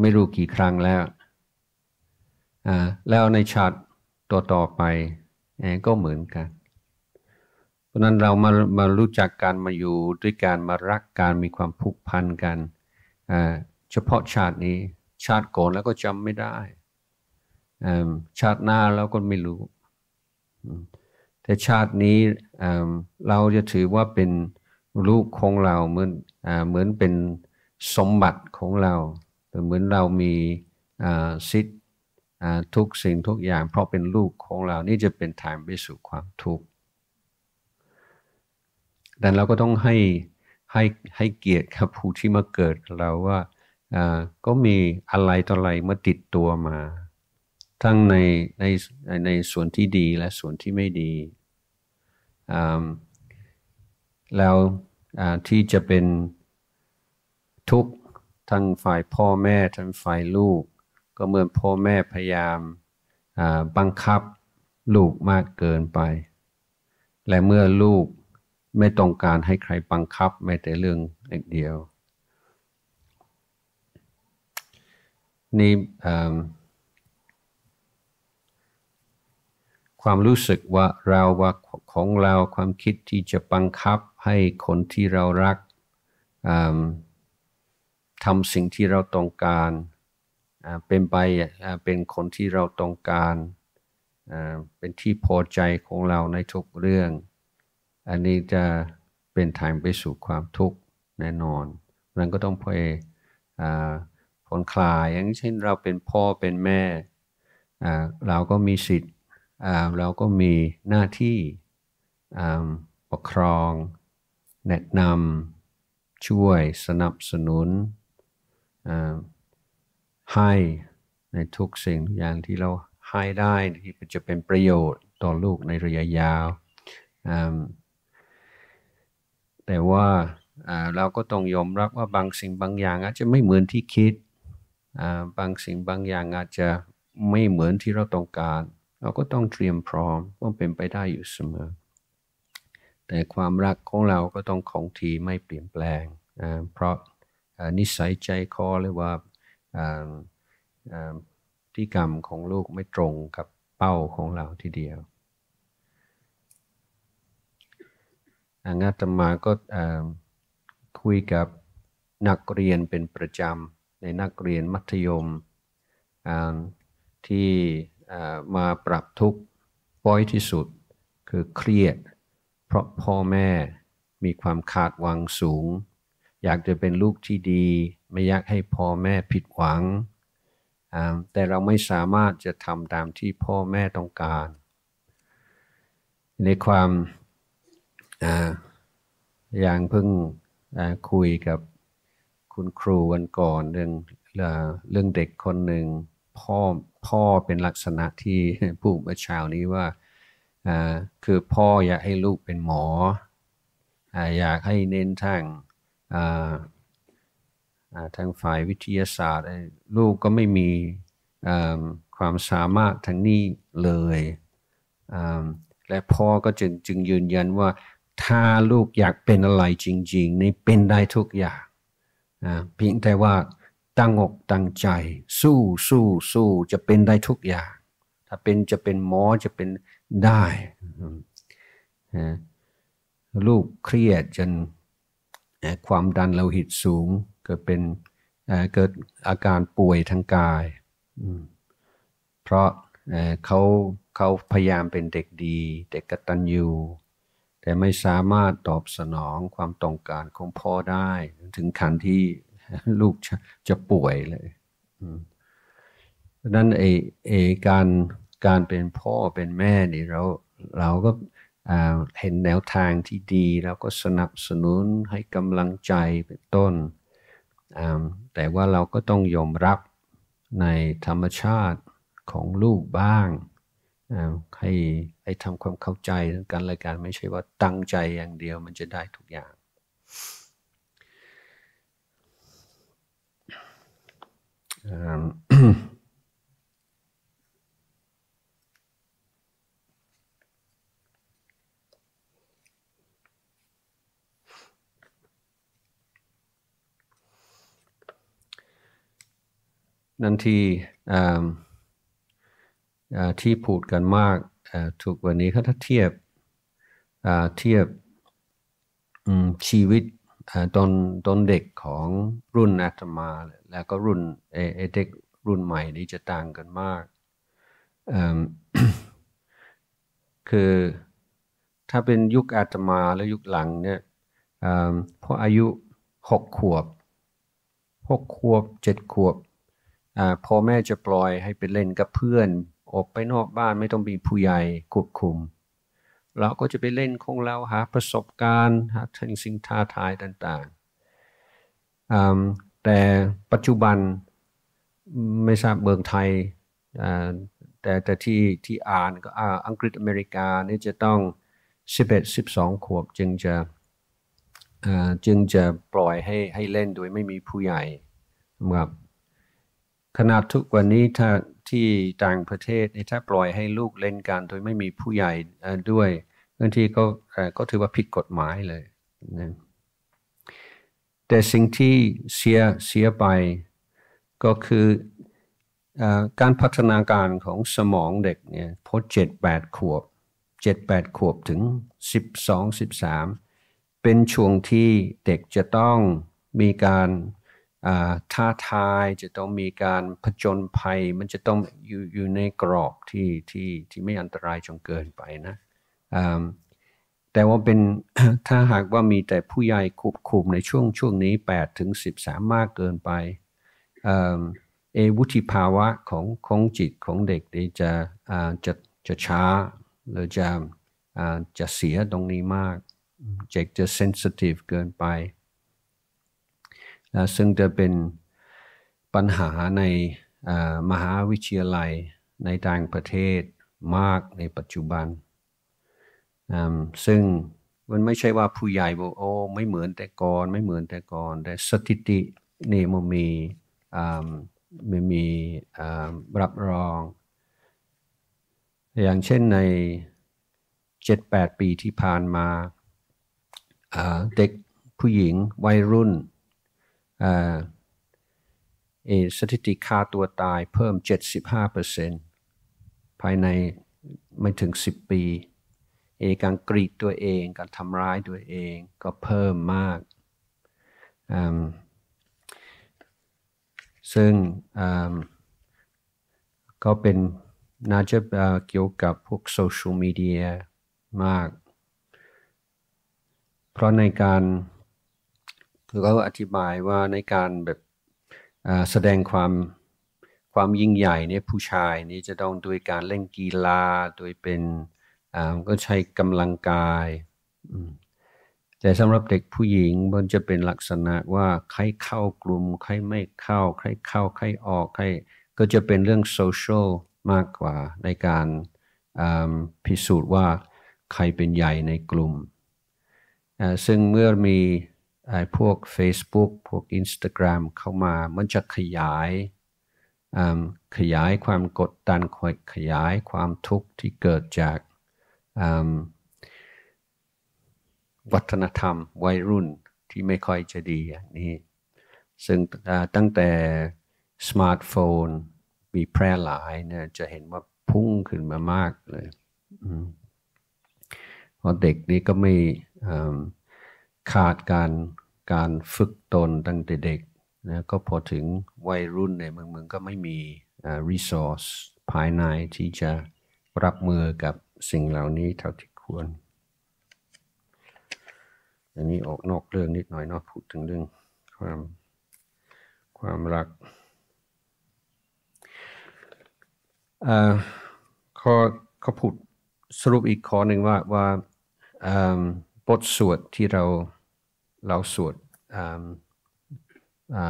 ไม่รู้กี่ครั้งแล้ว แล้วในชาติต่อต่อไปก็เหมือนกัน เพราะนั้นเรามามารู้จักการมาอยู่ด้วยการมารักการมีความผูกพันกัน เฉพาะชาตินี้ชาติก่อนแล้วก็จำไม่ได้ ชาติหน้าแล้วก็ไม่รู้ แต่ชาตินี้เราจะถือว่าเป็นลูกของเราเหมือนเหมือนเป็นสมบัติของเรา เหมือนเรามีสิทธิ์ทุกสิ่งทุกอย่าง เพราะเป็นลูกของเรา นี่จะเป็นทางไปสู่ความทุกข์ดังนั้นเราก็ต้องให้ให้ให้เกียรติกับผู้ที่มาเกิดเราว่าก็มีอะไรต่ออะไรมาติดตัวมา ทั้งในในในส่วนที่ดีและส่วนที่ไม่ดี แล้วที่จะเป็นทุกข์ทั้งฝ่ายพ่อแม่ทั้งฝ่ายลูก ก็เหมือนพ่อแม่พยายามบังคับลูกมากเกินไป และเมื่อลูกไม่ต้องการให้ใครบังคับแม้แต่เรื่องเดียวนี่ความรู้สึกว่าเราว่าของเราความคิดที่จะบังคับให้คนที่เรารักทำสิ่งที่เราต้องการเป็นไปเป็นคนที่เราต้องการเป็นที่พอใจของเราในทุกเรื่องอันนี้จะเป็นทางไปสู่ความทุกข์แน่นอนนั้นก็ต้องพยายามอนคลายอย่างเช่นเราเป็นพ่อเป็นแม่เราก็มีสิทธิ์เราก็มีหน้าที่ปกครอง แนะนำช่วยสนับสนุนให้ในทุกสิ่งอย่างที่เราให้ได้ที่จะเป็นประโยชน์ต่อลูกในระยะยาวแต่ว่าเราก็ต้องยอมรับว่าบางสิ่งบางอย่างอาจจะไม่เหมือนที่คิดบางสิ่งบางอย่างอาจจะไม่เหมือนที่เราต้องการ เราก็ต้องเตรียมพร้อมว่าเป็นไปได้อยู่เสมอ แต่ความรักของเราก็ต้องของทีไม่เปลี่ยนแปลง เพราะนิสัยใจคอหรือว่าพฤติกรรมของลูกไม่ตรงกับเป้าของเราทีเดียวอาตมาก็คุยกับนักเรียนเป็นประจำในนักเรียนมัธยมที่มาปรับทุกข์ป้อยที่สุด คือเครียด เพราะพ่อแม่มีความขาดหวังสูง อยากจะเป็นลูกที่ดีไม่อยากให้พ่อแม่ผิดหวัง แต่เราไม่สามารถจะทำตามที่พ่อแม่ต้องการ ในความอย่างเพิ่งคุยกับคุณครูวันก่อน เรื่องเรื่องเด็กคนหนึ่งพ่อ พ่อเป็นลักษณะที่พูดเมื่อเช้านี้ว่า คือพ่ออยากให้ลูกเป็นหมอ อยากให้เน้นทางทางฝ่ายวิทยาศาสตร์ ลูกก็ไม่มีความสามารถทางนี้เลย และพ่อก็จึงจึงยืนยันว่าถ้าลูกอยากเป็นอะไรจริงๆนี่เป็นได้ทุกอย่างเพียงแต่ว่าตั้งอกตั้งใจ สู้สู้สู้จะเป็นได้ทุกอย่าง ถ้าเป็นจะเป็นหมอ จะเป็นได้ ลูกเครียดจนความดันโลหิตสูงเกิดเป็นเกิดอาการป่วยทางกาย เพราะเขาเขาพยายามเป็นเด็กดี เด็กกตัญญูแต่ไม่สามารถตอบสนองความต้องการของพ่อได้ ถึงขั้นที่ลูกจะจะป่วยเลยดังนั้นเอเอการการเป็นพ่อเป็นแม่นี่เราเราก็เห็นแนวทางที่ดีเราก็สนับสนุนให้กำลังใจเป็นต้น แต่ว่าเราก็ต้องยอมรับในธรรมชาติของลูกบ้างให้ไอ้ทำความเข้าใจกันรายการไม่ใช่ว่าตั้งใจอย่างเดียวมันจะได้ทุกอย่าง นั่นที่ที่พูดกันมากถูกวันนี้ถ้าเทียบเทียบชีวิตตอนตอนเด็กของรุ่นอาตมาแล้วก็รุ่นเอเด็กรุ่นใหม่นี้จะต่างกันมากคือถ้าเป็นยุคอาตมาและยุคหลังเนี่ยพออายุหกขวบหกขวบเจ็ดขวบพ่อแม่จะปล่อยให้ไปเล่นกับเพื่อนออกไปนอกบ้านไม่ต้องมีผู้ใหญ่ควบคุม เราก็จะไปเล่นของเราหาประสบการณ์หาทั้งสิ่งท้าทายต่างๆ แต่ปัจจุบันไม่ทราบเมืองไทย แต่แต่ที่ที่อ่านก็อังกฤษอเมริกานี่จะต้อง 11 12 ขวบจึงจะจึงจะปล่อยให้ให้เล่นโดยไม่มีผู้ใหญ่ครับขนาดทุกวันนี้ถ้าที่ต่างประเทศถ้าปล่อยให้ลูกเล่นการโดยไม่มีผู้ใหญ่ด้วยบางทีก็ก็ถือว่าผิดกฎหมายเลยนะแต่สิ่งที่เสียเสียไปก็คืออการพัฒนาการของสมองเด็กเนี่ยพอเจ็ดแปดขวบเจ็ดแปดขวบถึงสิบสองสิบสามเป็นช่วงที่เด็กจะต้องมีการท้าทายจะต้องมีการผจญภัยมันจะต้องอยู่อยู่ในกรอบที่ที่ที่ไม่อันตรายจนเกินไปนะแต่ว่าเป็น ถ้าหากว่ามีแต่ผู้ใหญ่ควบคุมในช่วงช่วงนี้8ถึง13 มากเกินไปเอวุฒิภาวะของของจิตของเด็กจะจะจะช้าหรือจะจะเสียตรงนี้มากเจ็กจะเซนซิทีฟเกินไปซึ่งจะเป็นปัญหาในมหาวิทยาลัยในต่างประเทศมากในปัจจุบัน ซึ่งมันไม่ใช่ว่าผู้ใหญ่บอกโอ้ ไม่เหมือนแต่ก่อนไม่เหมือนแต่ก่อนแต่สถิตินี่มันมีมันมีรับรอง อย่างเช่นใน 7-8 ปีที่ผ่านมาเด็กผู้หญิงวัยรุ่นสถิติค่าตัวตายเพิ่ม 75%ภายในไม่ถึง 10 ปีเอการกรีดตัวเองการทำร้ายตัวเองก็เพิ่มมาก ซึ่งก็เป็นน่าจะเกี่ยวกับพวกโซเชียลมีเดียมาก เพราะในการคือเขาอธิบายว่าในการแบบแสดงความความยิ่งใหญ่เนี่ยผู้ชายนี่จะต้องโดยการเล่นกีฬา โดยเป็นก็ใช้กำลังกายแต่สำหรับเด็กผู้หญิงมันจะเป็นลักษณะว่าใครเข้ากลุ่ม ใครไม่เข้าใครเข้าใครออกใครก็จะเป็นเรื่องโซเชียลมากกว่าในการพิสูจน์ว่าใครเป็นใหญ่ในกลุ่มซึ่งเมื่อมีไอ้พวก Facebook พวก Instagram เข้ามา มันจะขยายขยายความกดดันขยายความทุกข์ที่เกิดจาก วัฒนธรรม วัยรุ่นที่ไม่ค่อยจะดีนี่ ซึ่งตั้งแต่สมาร์ทโฟน มีแพร่หลายเนี่ยจะเห็นว่าพุ่งขึ้นมามากเลยเพราะเด็กนี่ก็ไม่ขาดการการฝึกตนตั้งแต่เด็กนะก็พอถึงวัยรุ่นในเมืองเมืองก็ไม่มีรีซอสภายในที่จะรับมือกับสิ่งเหล่านี้เท่าที่ควร อันนี้ออกนอกเรื่องนิดหน่อยนอะพูดถึงเรื่องความ ความรักอข้อขาพูดสรุปอีกข้อหนึ่งว่าว่าบทสวดที่เราเราสวด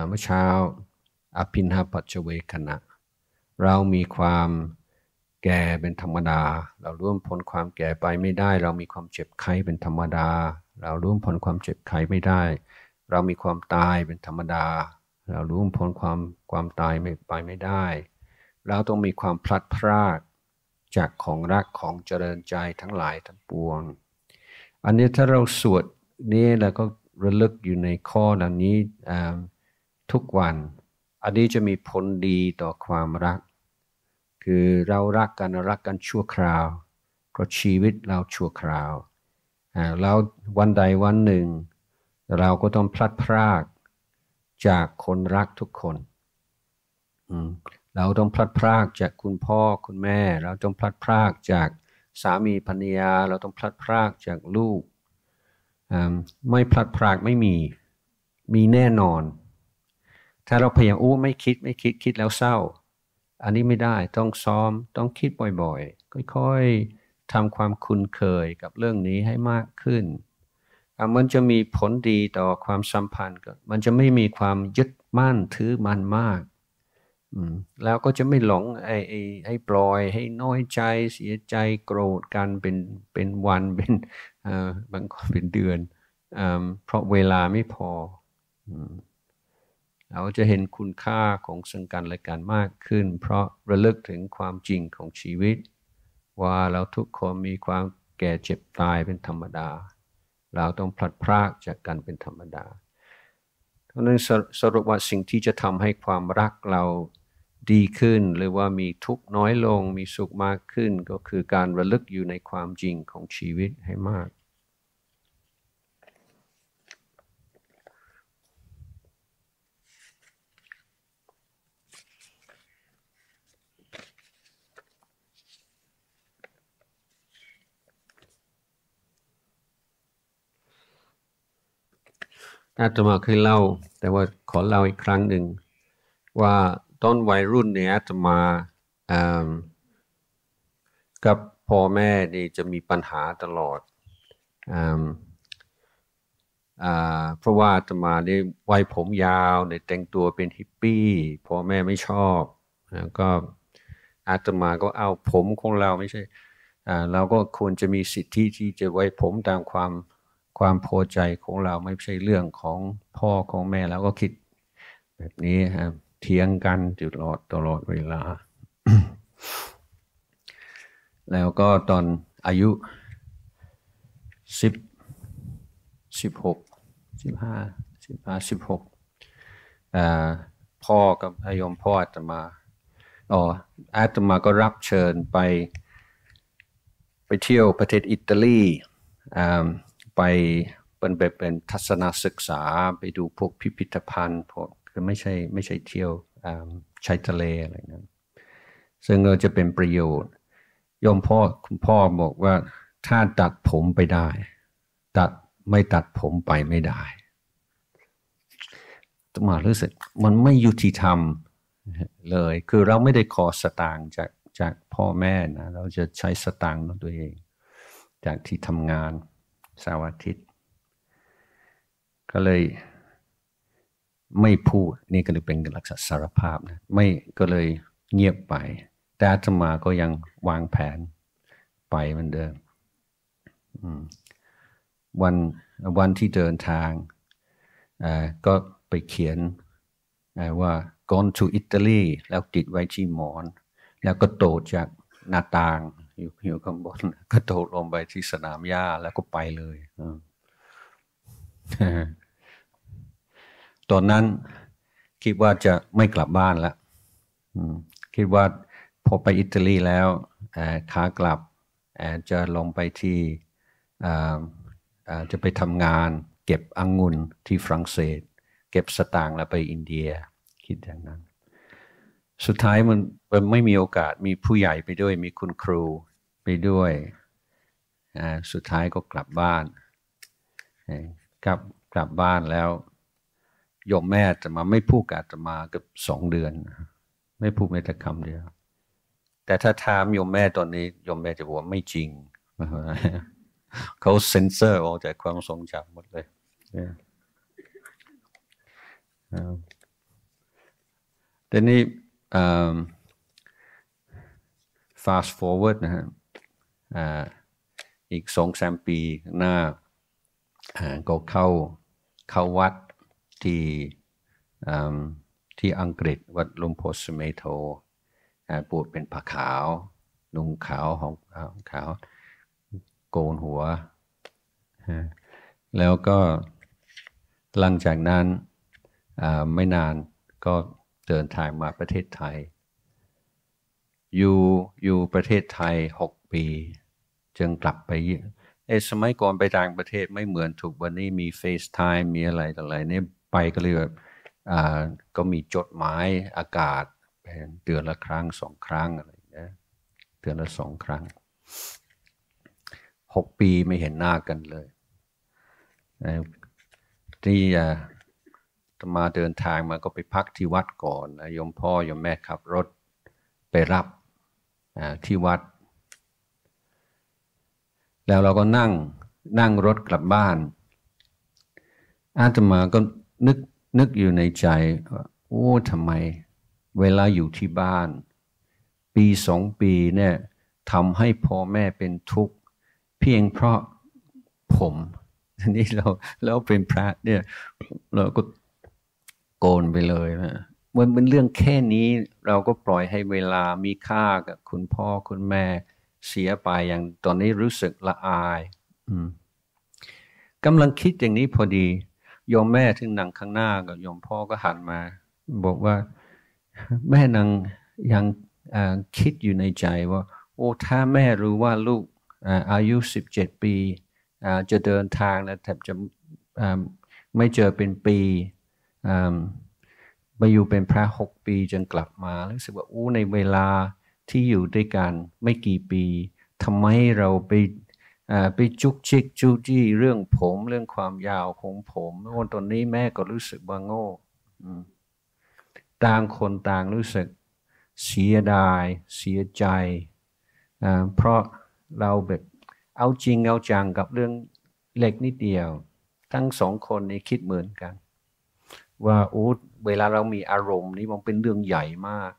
เมื่อเช้าอภินาปัจเวคณะเรามีความแก่เป็นธรรมดา เราร่วมพ้นความแก่ไปไม่ได้ เรามีความเจ็บไข้เป็นธรรมดา เราร่วมพ้นความเจ็บไข้ไม่ได้ เรามีความตายเป็นธรรมดา เราร่วมพ้นความความตายไม่ไปไม่ได้ เราต้องมีความพลัดพรากจากของรักของเจริญใจทั้งหลายทั้งปวงอันนี้ถ้าเราสวดนี้แล้วก็ระลึกอยู่ในข้อดังนี้ทุกวันอันนี้จะมีผลดีต่อความรัก คือเรารักกันรักกันชั่วคราว เพราะชีวิตเราชั่วคราวแล้ววันใดวันหนึ่ง เราก็ต้องพลัดพรากจากคนรักทุกคน เราต้องพลัดพรากจากคุณพ่อคุณแม่ เราต้องพลัดพรากจากสามีภรรยา เราต้องพลัดพรากจากลูกไม่พลัดพรากไม่มีมีแน่นอน ถ้าเราพยายามอู้ไม่คิดไม่คิดคิดแล้วเศร้า อันนี้ไม่ได้ต้องซ้อมต้องคิดบ่อยๆ ค่อยๆทำความคุ้นเคยกับเรื่องนี้ให้มากขึ้นมันจะมีผลดีต่อความสัมพันธ์มันจะไม่มีความยึดมั่นถือมั่นมากแล้วก็จะไม่หลงไอ้ไอ้้ปล่อยให้น้อยใจเสียใจโกรธกันเป็นเป็นวันเป็นบางคนเป็นเดือน เพราะเวลาไม่พอ เราจะเห็นคุณค่าของสังกันและการมากขึ้น เพราะระลึกถึงความจริงของชีวิต ว่าเราทุกคนมีความแก่เจ็บตายเป็นธรรมดา เราต้องพลัดพรากจากกันเป็นธรรมดาเพราะนั้นสรุปว่าสิ่งที่จะทำให้ความรักเราดีขึ้นหรือว่ามีทุกข์น้อยลงมีสุขมากขึ้นก็คือการระลึกอยู่ในความจริงของชีวิตให้มากอาตมาเคยเล่าแต่ว่าขอเล่าอีกครั้งหนึ่งว่าตอนวัยรุ่นเนี่ยจะมากับพ่อแม่นี่จะมีปัญหาตลอด เพราะว่าจะมาได้ไว้ผมยาวในแต่งตัวเป็นฮิปปี้พ่อแม่ไม่ชอบแล้วก็อาตมาก็เอาผมของเราไม่ใช่ เราก็ควรจะมีสิทธิที่จะไว้ผมตามความความพอใจของเราไม่ใช่เรื่องของพ่อของแม่แล้วก็คิดแบบนี้ครับเถียงกัน ตลอดตลอดเวลา แล้วก็ตอนอายุสิบสิบหกสิบห้าสิบห้าสิบหกพ่อกับอายมพ่ออาตมา อ๋อ อาตมาก็รับเชิญไปไปเที่ยวประเทศอิตาลีไปเป็นแบบเป็นทัศนศึกษาไปดูพวกพิพิธภัณฑ์พวกือไม่ใช่ไม่ใช่เที่ยวชายทะเลอะไรนั้นซึ่งเราจะเป็นประโยชน์ยมพ่อคุณพ่อบอกว่าถ้าตัดผมไปได้ ตัดไม่ตัดผมไปไม่ได้ตมารู้สึกมันไม่ยุติธรรมเลย คือเราไม่ได้ขอสตางค์จากจากพ่อแม่นะ เราจะใช้สตางค์ของตัวเอง จากที่ทำงานสาวอาทิตย์ก็เลยไม่พูดนี่ก็เลยเป็นลักษณะสารภาพนะไม่ก็เลยเงียบไป แต่ธรรมาก็ยังวางแผนไปเหมือนเดิมวันวันที่เดินทางก็ไปเขียนว่า gone to Italy แล้วติดไว้ที่หมอนแล้วก็โดดจากหน้าต่างอยู่อยู่ข้างบนก็โดดลงไปที่สนามหญ้าแล้วก็ไปเลยตอนนั้นคิดว่าจะไม่กลับบ้านแล้วคิดว่าพอไปอิตาลีแล้วขากลับจะลงไปที่จะไปทำงาน เก็บองุ่นที่ฝรั่งเศส เก็บสตางค์แล้วไปอินเดียคิดอย่างนั้น สุดท้ายมันมันไม่มีโอกาสมีผู้ใหญ่ไปด้วยมีคุณครูไปด้วยสุดท้ายก็กลับบ้านกลับกลับบ้านแล้วยมแม่จะมาไม่พูดกับจะมาเกือบสองเดือน ไม่พูดแม้แต่คำเดียว แต่ถ้าถามยมแม่ตอนนี้ยมแม่จะบอกว่าไม่จริง เขาเซนเซอร์ออกจากความทรงจำหมดเลยแต่นี้ fast forward นะฮะอีกสองสามปีหน้า ก็เข้าเข้าวัดที่ที่อังกฤษวัดลุมโพสเมโทปูดเป็นผ้าขาว นุ่งขาวของขาวโกนหัว แล้วก็หลังจากนั้นไม่นานก็เดินทางมาประเทศไทย อยู่อยู่ประเทศไทยหกปี จึงกลับไปอ้สมัยก่อนไปต่างประเทศไม่เหมือนถูกวันนี้มี FaceTime มีอะไรต่ออะไรเนี่ยไปก็เลยแบบก็มีจดหมายอากาศเป็นเดือนละครั้งสองครั้งอะไรนะเดือนละสองครั้งหกปีไม่เห็นหน้ากันเลยที่ตมาเดินทางมาก็ไปพักที่วัดก่อนะยมพ่อยมแม่ขับรถไปรับที่วัด แล้วเราก็นั่ง นั่งรถกลับบ้านอาตมาก็นึกนึกอยู่ในใจว่าโอ้ทำไมเวลาอยู่ที่บ้าน ปีสองปีเนี่ยทำให้พ่อแม่เป็นทุกข์ เพียงเพราะผมนี้เราแล้วเป็นพระเนี่ยเราก็โกนไปเลยนะ มันเป็นเรื่องแค่นี้ เราก็ปล่อยให้เวลามีค่ากับคุณพ่อคุณแม่ เสียไปอย่างตอนนี้รู้สึกละอายกำลังคิดอย่างนี้พอดียมแม่ทึงนั่งข้างหน้ากับยมพ่อก็หันมาบอกว่าแม่นางยังคิดอยู่ในใจว่า โอ้ ถ้าแม่รู้ว่าลูกอายุ 17 ปี จะเดินทางนะแทบจะไม่เจอเป็นปีมาอยู่เป็นพระหกปีจนกลับมารู้สึกว่าอู้ในเวลาที่อยู่ด้วยกันไม่กี่ปีทำไมเราไปไปจุกชิกจู้จี้เรื่องผมเรื่องความยาวของผมวันตอนนี้แม่ก็รู้สึกว่าโง่ต่างคนต่างรู้สึก เสียดาย เสียใจเพราะเราแบบเอาจริงเอาจังกับเรื่องเล็กนิดเดียว ทั้งสองคนนี้คิดเหมือนกัน ว่าโอ้เวลาเรามีอารมณ์ นี่มันเป็นเรื่องใหญ่มาก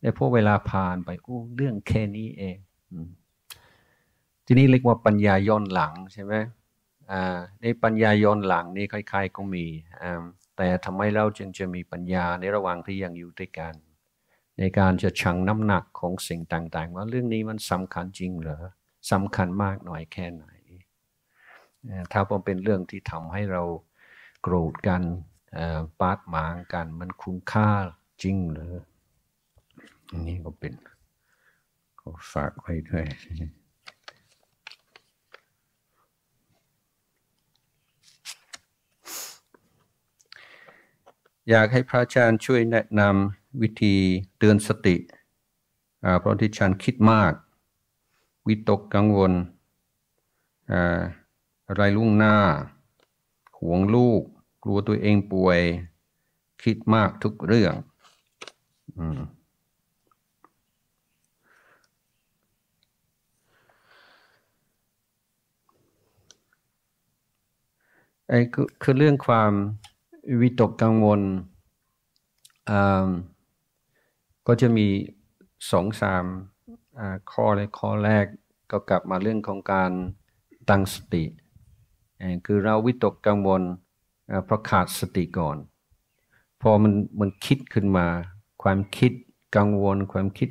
แต่พอเวลาผ่านไปโอ้เรื่องแค่นี้เองที่นี้เรียกว่าปัญญาย้อนหลังใช่ไหมอ่า ในปัญญาย้อนหลังนี่คล้ายๆ ก็มี แต่ทำไมเราจึงจะมีปัญญาในระหว่างที่ยังอยู่ด้วยกัน ในการจะชั่งน้ำหนักของสิ่งต่างๆ ว่าเรื่องนี้มันสำคัญจริงเหรอสำคัญมากหน่อยแค่ไหน ถ้ามเป็นเรื่องที่ทำให้เราโกรธกันปาดหมางกัน มันคุ้มค่าจริงเหรอนี่ก็เป็นก็ฝากไว้ด้วยอยากให้พระอาจารย์ช่วยแนะนำวิธีเตือนสติเพราะที่ฉันคิดมาก วิตกกังวลอะไรลุ่งหน้า ห่วงลูก กลัวตัวเองป่วย คิดมากทุกเรื่องไอ้คือเรื่องความวิตกกังวลก็จะมีสองสามข้อและข้อแรกก็กลับมาเรื่องของการตั้งสติคือเราวิตกกังวลเพราะขาดสติก่อน พอมันมันคิดขึ้นมาความคิดกังวลความคิด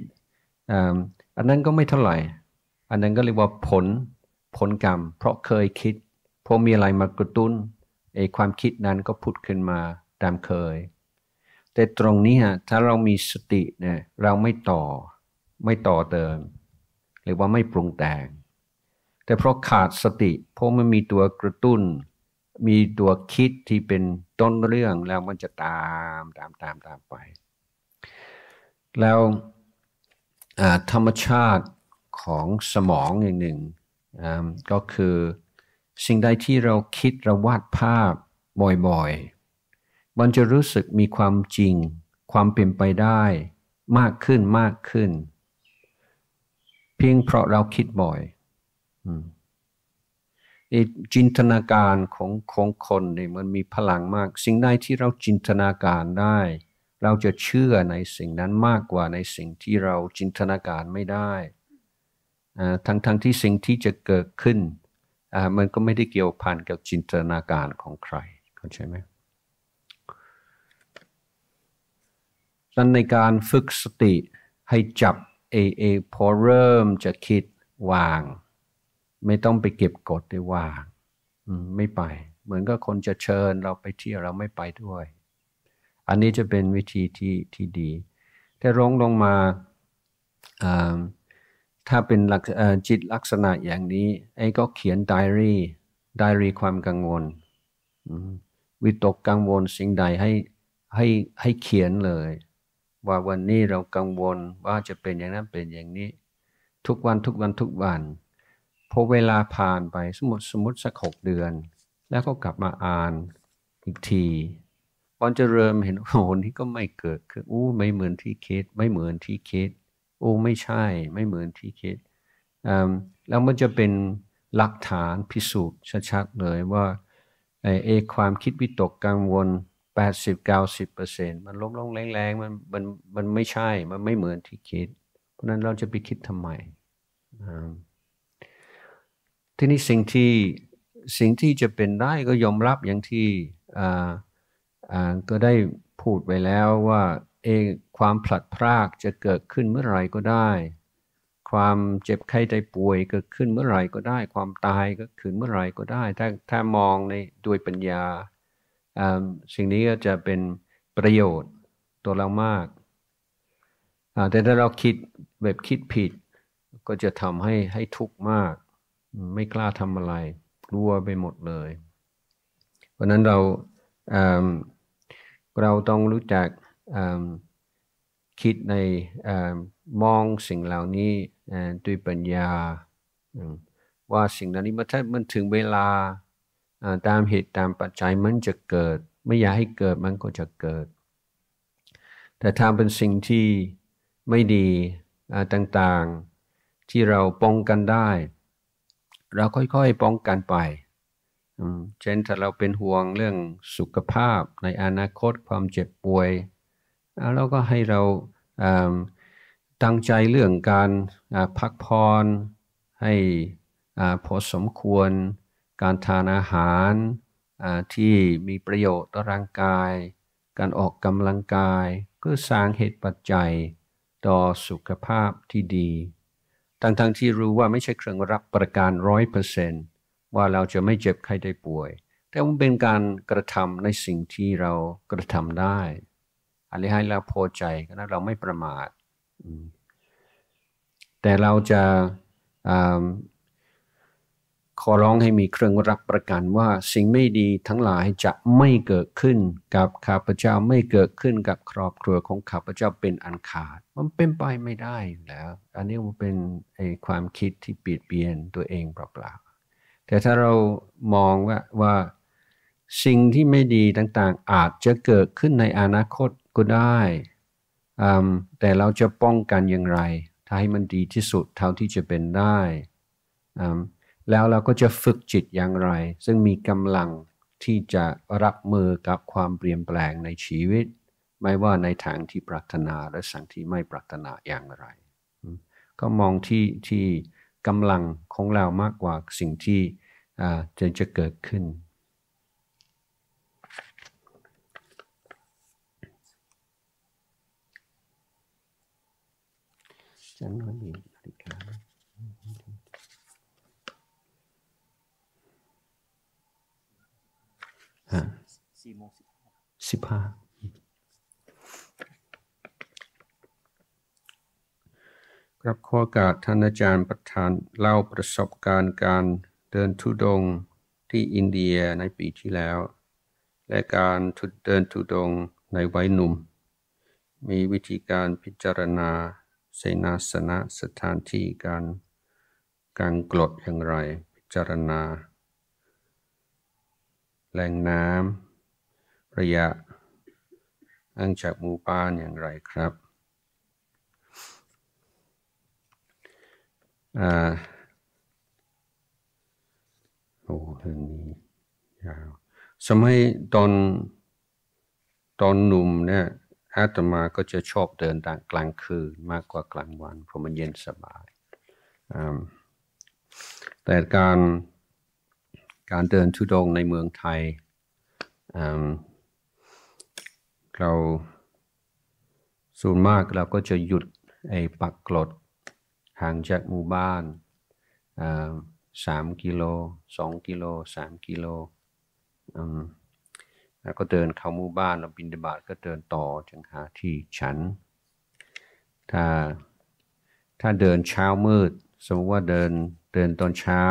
อันนั้นก็ไม่เท่าไหร่ อันนั้นก็เรียกว่าผลผลกรรมเพราะเคยคิดเพราะมีอะไรมากระตุ้นไอความคิดนั้นก็ผุดขึ้นมาตามเคย แต่ตรงนี้ถ้าเรามีสติเนี่ยเราไม่ต่อไม่ต่อเติมหรือว่าไม่ปรุงแต่ง แต่เพราะขาดสติ เพราะมันมีตัวกระตุ้น มีตัวคิดที่เป็นต้นเรื่องแล้วมันจะตามตามตามตามไป แล้วธรรมชาติของสมองอย่างหนึ่งก็คือสิ่งใดที่เราคิดเราวาดภาพบ่อย ๆ มันจะรู้สึกมีความจริงความเป็นไปได้ มากขึ้นมากขึ้น เพียงเพราะเราคิดบ่อย จินตนาการของของคนเนี่ยมันมีพลังมาก สิ่งใดที่เราจินตนาการได้ เราจะเชื่อในสิ่งนั้นมากกว่าในสิ่งที่เราจินตนาการไม่ได้ทั้งทั้งที่สิ่งที่จะเกิดขึ้นมันก็ไม่ได้เกี่ยวพันกับจินตนาการของใครเข้าใจไหมดังในการฝึกสติให้จับเอเอพอเริ่มจะคิดวาง ไม่ต้องไปเก็บกดได้วางไม่ไป เหมือนก็คนจะเชิญเราไปเที่ยวเราไม่ไปด้วย อันนี้จะเป็นวิธีที่ที่ดี แต่ลงลงมาถ้าเป็นจิตลักษณะอย่างนี้ไอ้ก็เขียนไดอารี่ไดอารี่ความกังวลวิตกกังวลสิ่งใดให้ให้ให้เขียนเลยว่าวันนี้เรากังวลว่าจะเป็นอย่างนั้นเป็นอย่างนี้ ทุกวันทุกวันทุกวันพอเวลาผ่านไปสมมติสมมติสักหกเดือน แล้วก็กลับมาอ่านอีกทีตอนจะเริ่มเห็นโอ้นี่ก็ไม่เกิดคืออู้ไม่เหมือนที่คิดไม่เหมือนที่คิดโอ้ ไม่ใช่ ไม่เหมือนที่คิดแล้วมันจะเป็นหลักฐานพิสูจน์ชัดๆเลยว่าเอความคิดวิตกกังวล80-90%มันล้มลงแรงๆมันมันมันไม่ใช่ มันไม่เหมือนที่คิด เพราะนั้นเราจะไปคิดทำไมทีนี้สิ่งที่สิ่งที่จะเป็นได้ก็ยอมรับอย่างที่ก็ได้พูดไปแล้วว่าเอความผลัดพรากจะเกิดขึ้นเมื่อไรก็ได้ ความเจ็บไข้ใจป่วยเกิดขึ้นเมื่อไรก็ได้ ความตายก็ขึ้นเมื่อไรก็ได้ ถ้าถ้ามองในด้วยปัญญา สิ่งนี้ก็จะเป็นประโยชน์ตัวเรามาก แต่ถ้าเราคิดแบบคิดผิดก็จะทำให้ให้ทุกข์มาก ไม่กล้าทำอะไร กลัวไปหมดเลย เพราะนั้นเราเราต้องรู้จักคิดในมองสิ่งเหล่านี้ด้วยปัญญาว่าสิ่งเหล่านี้มันถ้ามันถึงเวลาตามเหตุตามปัจจัยมันจะเกิด ไม่อยากให้เกิดมันก็จะเกิด แต่ทำเป็นสิ่งที่ไม่ดีต่างๆที่เราป้องกันได้ เราค่อยๆป้องกันไปเช่นถ้าเราเป็นห่วงเรื่องสุขภาพในอนาคตความเจ็บป่วยแล้วก็ให้เราตั้งใจเรื่องการพักผ่อนให้พอสมควร การทานอาหารที่มีประโยชน์ต่อร่างกาย การออกกำลังกายก็สร้างเหตุปัจจัยต่อสุขภาพที่ดี ทั้งๆทที่รู้ว่าไม่ใช่เครื่องรับประกันร้อยเปอร์เซนว่าเราจะไม่เจ็บใครได้ป่วย แต่มันเป็นการกระทำในสิ่งที่เรากระทำได้อันนี้ให้เราพอใจก็น้นเราไม่ประมาทแต่เราจะขอร้องให้มีเครื่องรักประกันว่าสิ่งไม่ดีทั้งหลายจะไม่เกิดขึ้น กับข้าพเจ้าไม่เกิดขึ้นกับครอบครัวของข้าพเจ้าเป็นอันขาด มันเป็นไปไม่ได้แล้ว อันนี้มันเป็นไอความคิดที่เปยนเลียนตัวเองเปล่าๆแต่ถ้าเรามองว่าว่าสิ่งที่ไม่ดีต่าง ๆ อาจจะเกิดขึ้นในอนาคตก็ได้ แต่เราจะป้องกันอย่างไร ถ้าให้มันดีที่สุดเท่าที่จะเป็นได้ แล้วเราก็จะฝึกจิตอย่างไร ซึ่งมีกำลังที่จะรับมือกับความเปลี่ยนแปลงในชีวิต ไม่ว่าในทางที่ปรารถนาและสังที่ไม่ปรารถนาอย่างไร ก็มองที่ที่กำลังของเรามากกว่าสิ่งที่จะจะเกิดขึ้นฉันนอนอยู่นาฬิกาฮะสี่โมงสิบห้าสิบห้าครับข้อกาศท่านอาจารย์ประธานเล่าประสบการณ์การเดินทุดง ที่อินเดียในปีที่แล้ว และการุดเดินทุดงในวัยหนุ่ม มีวิธีการพิจารณาสนาสนะสถานที่การการกลดอย่างไร พิจารณาแหล่งน้ำระยะ อังจากหมู่บ้านอย่างไรครับอ่าโอ้เรื่องนี้ยาว สมัยตอน ตอนหนุ่มเนี่ยอาตมาก็จะชอบเดินกลางคืนมากกว่ากลางวัน เพราะมันเย็นสบาย แต่การการเดินทุดงในเมืองไทย เราส่วนมากเราก็จะหยุดไอ้ปักกลดห่างจากหมู่บ้านสามกิโลสองกิโลสามกิโลแล้วก็เดินเข้าหมู่บ้านเราบินดาบาดก็เดินต่อจึงหาที่ฉัน ถ้าถ้าเดินเช้ามืด สมมติว่าเดินเดินตอนเช้า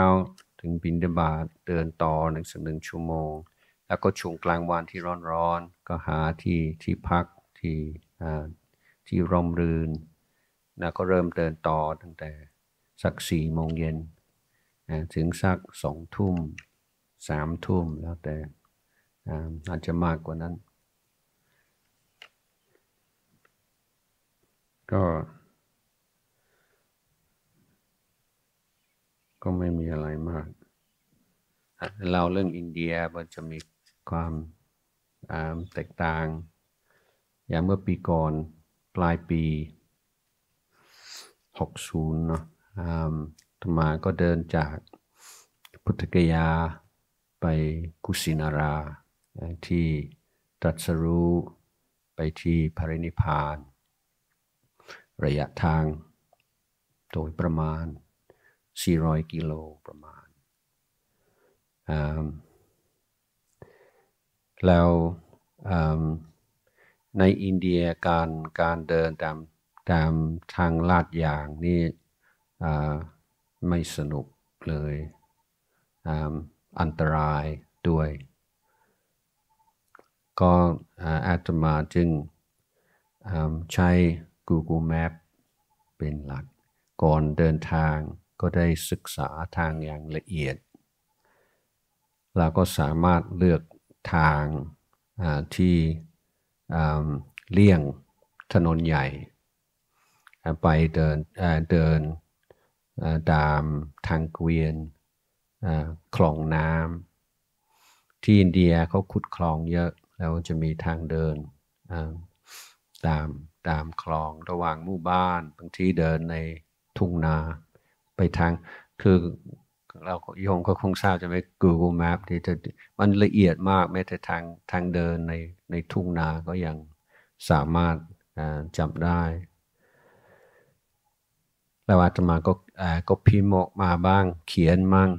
ถึงบินดาบาดเดินต่อหนึ่งสักหนึ่งชั่วโมง แล้วก็ช่วงกลางวันที่ร้อนๆก็หาที่ที่พักที่ที่ร่มรื่นนะก็เริ่มเดินต่อตั้งแต่สักสี่โมงเย็นถึงสักสองทุ่มสามทุ่มแล้วแต่อาจจะมากกว่านั้น ก็ ก็ไม่มีอะไรมาก เราเรื่องอินเดียมันจะมีความแตกต่างอย่างเมื่อปีก่อนปลายปี60เนาะธรรมาก็เดินจากพุทธกยา ไปกุสินาราที่ตรัสรู้ไปที่พรินิพาน ระยะทางโดยประมาณ 400 กิโลประมาณ แล้วในอินเดียการการเดินตามตามทางลาดยางนี่ไม่สนุกเลยอันตรายด้วยก็อาตมาจึงใช้ Google Map เป็นหลัก ก่อนเดินทางก็ได้ศึกษาทางอย่างละเอียดเราก็สามารถเลือกทางที่เลี่ยงถนนใหญ่ ไปเดินเดินตามทางเกวียนคลองน้ำที่อินเดียเขาขุดคลองเยอะแล้วจะมีทางเดินตามตามคลองระหว่างหมู่บ้านบางทีเดินในทุ่งนาไปทางคือเราโยงก็คงทราบจะไมม Google Map ที่จะมันละเอียดมากแม้แต่ทางทางเดินในในทุ่งนา ก็ยังสามารถจำได้ แล้วอาตมาก็ก็พิมพ์กมาบ้างเขียนมั่ง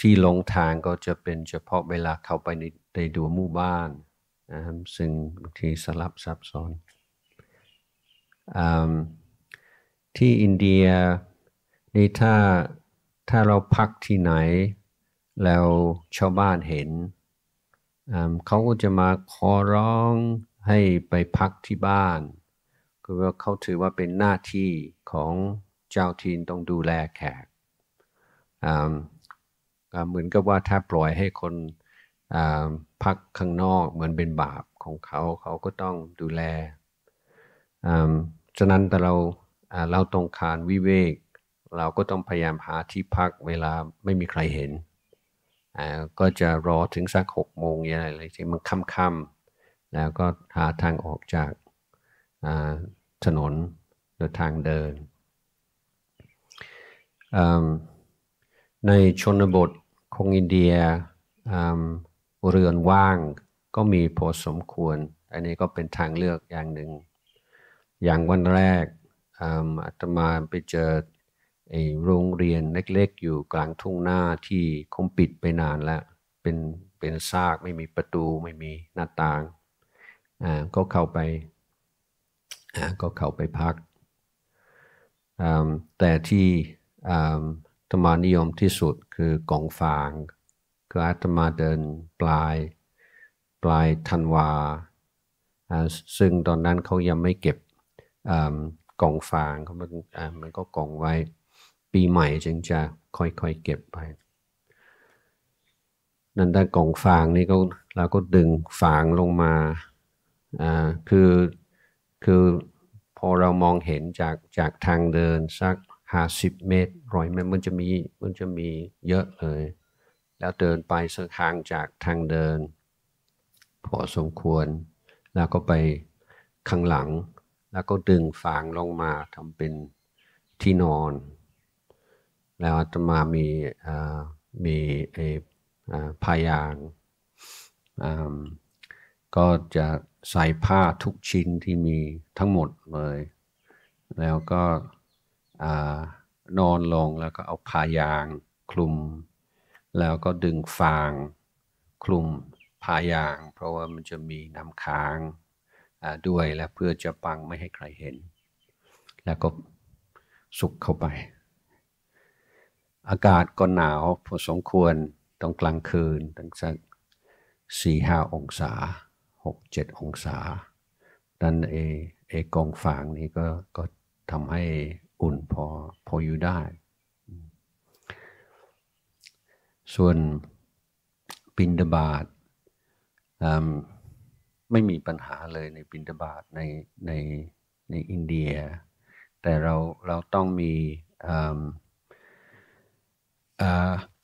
ที่หลงทางก็จะเป็นเฉพาะเวลาเข้าไปในในดัวหมู่บ้านนะครับซึ่งบางทีสลับซับซ้อนอที่อินเดียนี่ถ้าถ้าเราพักที่ไหนแล้วชาวบ้านเห็นเขาก็จะมาขอร้องให้ไปพักที่บ้านก็ว่าเขาถือว่าเป็นหน้าที่ของเจ้าทีนต้องดูแลแขกเหมือนกับว่าถ้าปล่อยให้คนพักข้างนอกเหมือนเป็นบาปของเขาเขาก็ต้องดูแล ฉะนั้นแต่เราเราต้องคารวิเวกเราก็ต้องพยายามหาที่พักเวลาไม่มีใครเห็น ก็จะรอถึงสักหกโมงอะไรอะไรที่มันค่ำๆแล้วก็หาทางออกจากถนนหรือทางเดินในชนบทของอินเดียเรือนว่างก็มีพอสมควร อันนี้ก็เป็นทางเลือกอย่างหนึ่ง อย่างวันแรกอาตมาไปเจอโรงเรียนเล็กๆอยู่กลางทุ่งหน้า ที่คงปิดไปนานแล้ว เป็นเป็นซากไม่มีประตูไม่มีหน้าต่างอ่าก็เข้าไปอ่าก็เข้าไปพัก แต่ที่ตมานิยมที่สุดคือกองฟาง คืออาตมาเดินปลาย ปลายธันวาซึ่งตอนนั้นเขายังไม่เก็บกองฟางเขามันมันก็กองไว้ปีใหม่จึงจะค่อยๆ เก็บไปนั่นด้านกองฟางนี่ก็เราก็ดึงฟางลงมาคือคือ พอเรามองเห็นจากจากทางเดินสักห้าสิบเมตร ร้อยเมตรมันจะมี มันจะมีเยอะเลย แล้วเดินไปสักทางจากทางเดินพอสมควร แล้วก็ไปข้างหลัง แล้วก็ดึงฟางลงมาทำเป็นที่นอน แล้วอาตมามีมีไอ้พายาง ก็จะใส่ผ้าทุกชิ้นที่มีทั้งหมดเลย แล้วก็นอนลงแล้วก็เอาผ้ายางคลุม แล้วก็ดึงฟางคลุมผ้ายาง เพราะว่ามันจะมีน้ำค้างด้วยและเพื่อจะปังไม่ให้ใครเห็น แล้วก็สุกเข้าไป อากาศก็หนาวพอสมควรตองกลางคืนตั้งสักสี่ห้าองศาหกเจ็ดองศา ดันเอเอกองฟางนี้ก็ก็ทำให้อุ่นพอพออยู่ได้ ส่วนปินดาบาตไม่มีปัญหาเลยในปินดาบาตในในในอินเดีย แต่เราเราต้องมี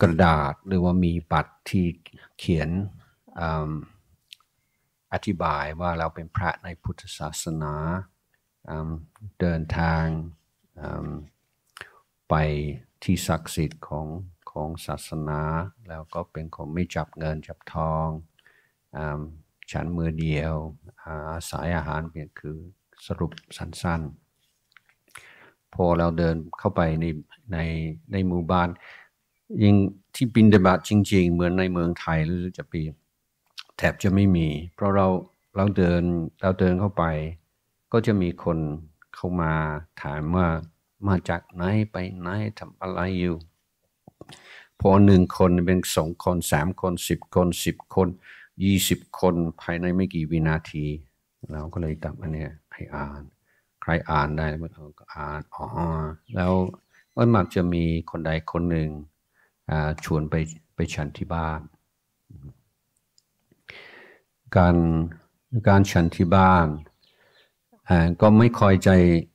กระดาษหรือว่ามีปัดที่เขียนอธิบายว่าเราเป็นพระในพุทธศาสนาเดินทางไปที่ศักดิ์สิทธิ์ของของศาสนาแล้วก็เป็นคนไม่จับเงินจับทองอฉันมือเดียว อาศัยอาหารเพียงคือสรุปสั้นๆ พอเราเดินเข้าไปในในในหมู่บ้านยิ่งที่บินดบาจริงๆเหมือนในเมืองไทยหรือจะปีแทบจะไม่มี เพราะเราเราเดินเราเดินเข้าไป ก็จะมีคนเข้ามาถามว่ามาจากไหนไปไหนทำอะไรอยู่พอหนึ่งคนเป็นสองคนสามคนสิบคนสิบคนยี่สิบคนภายในไม่กี่วินาที เราก็เลยตับอันนี้ให้อ่าน ใครอ่านได้ก็อ่านอ๋อแล้วันมักจะมีคนใดคนหนึ่งชวนไปไปฉันที่บ้าน การการฉันที่บ้านก็ไม่คอยใจ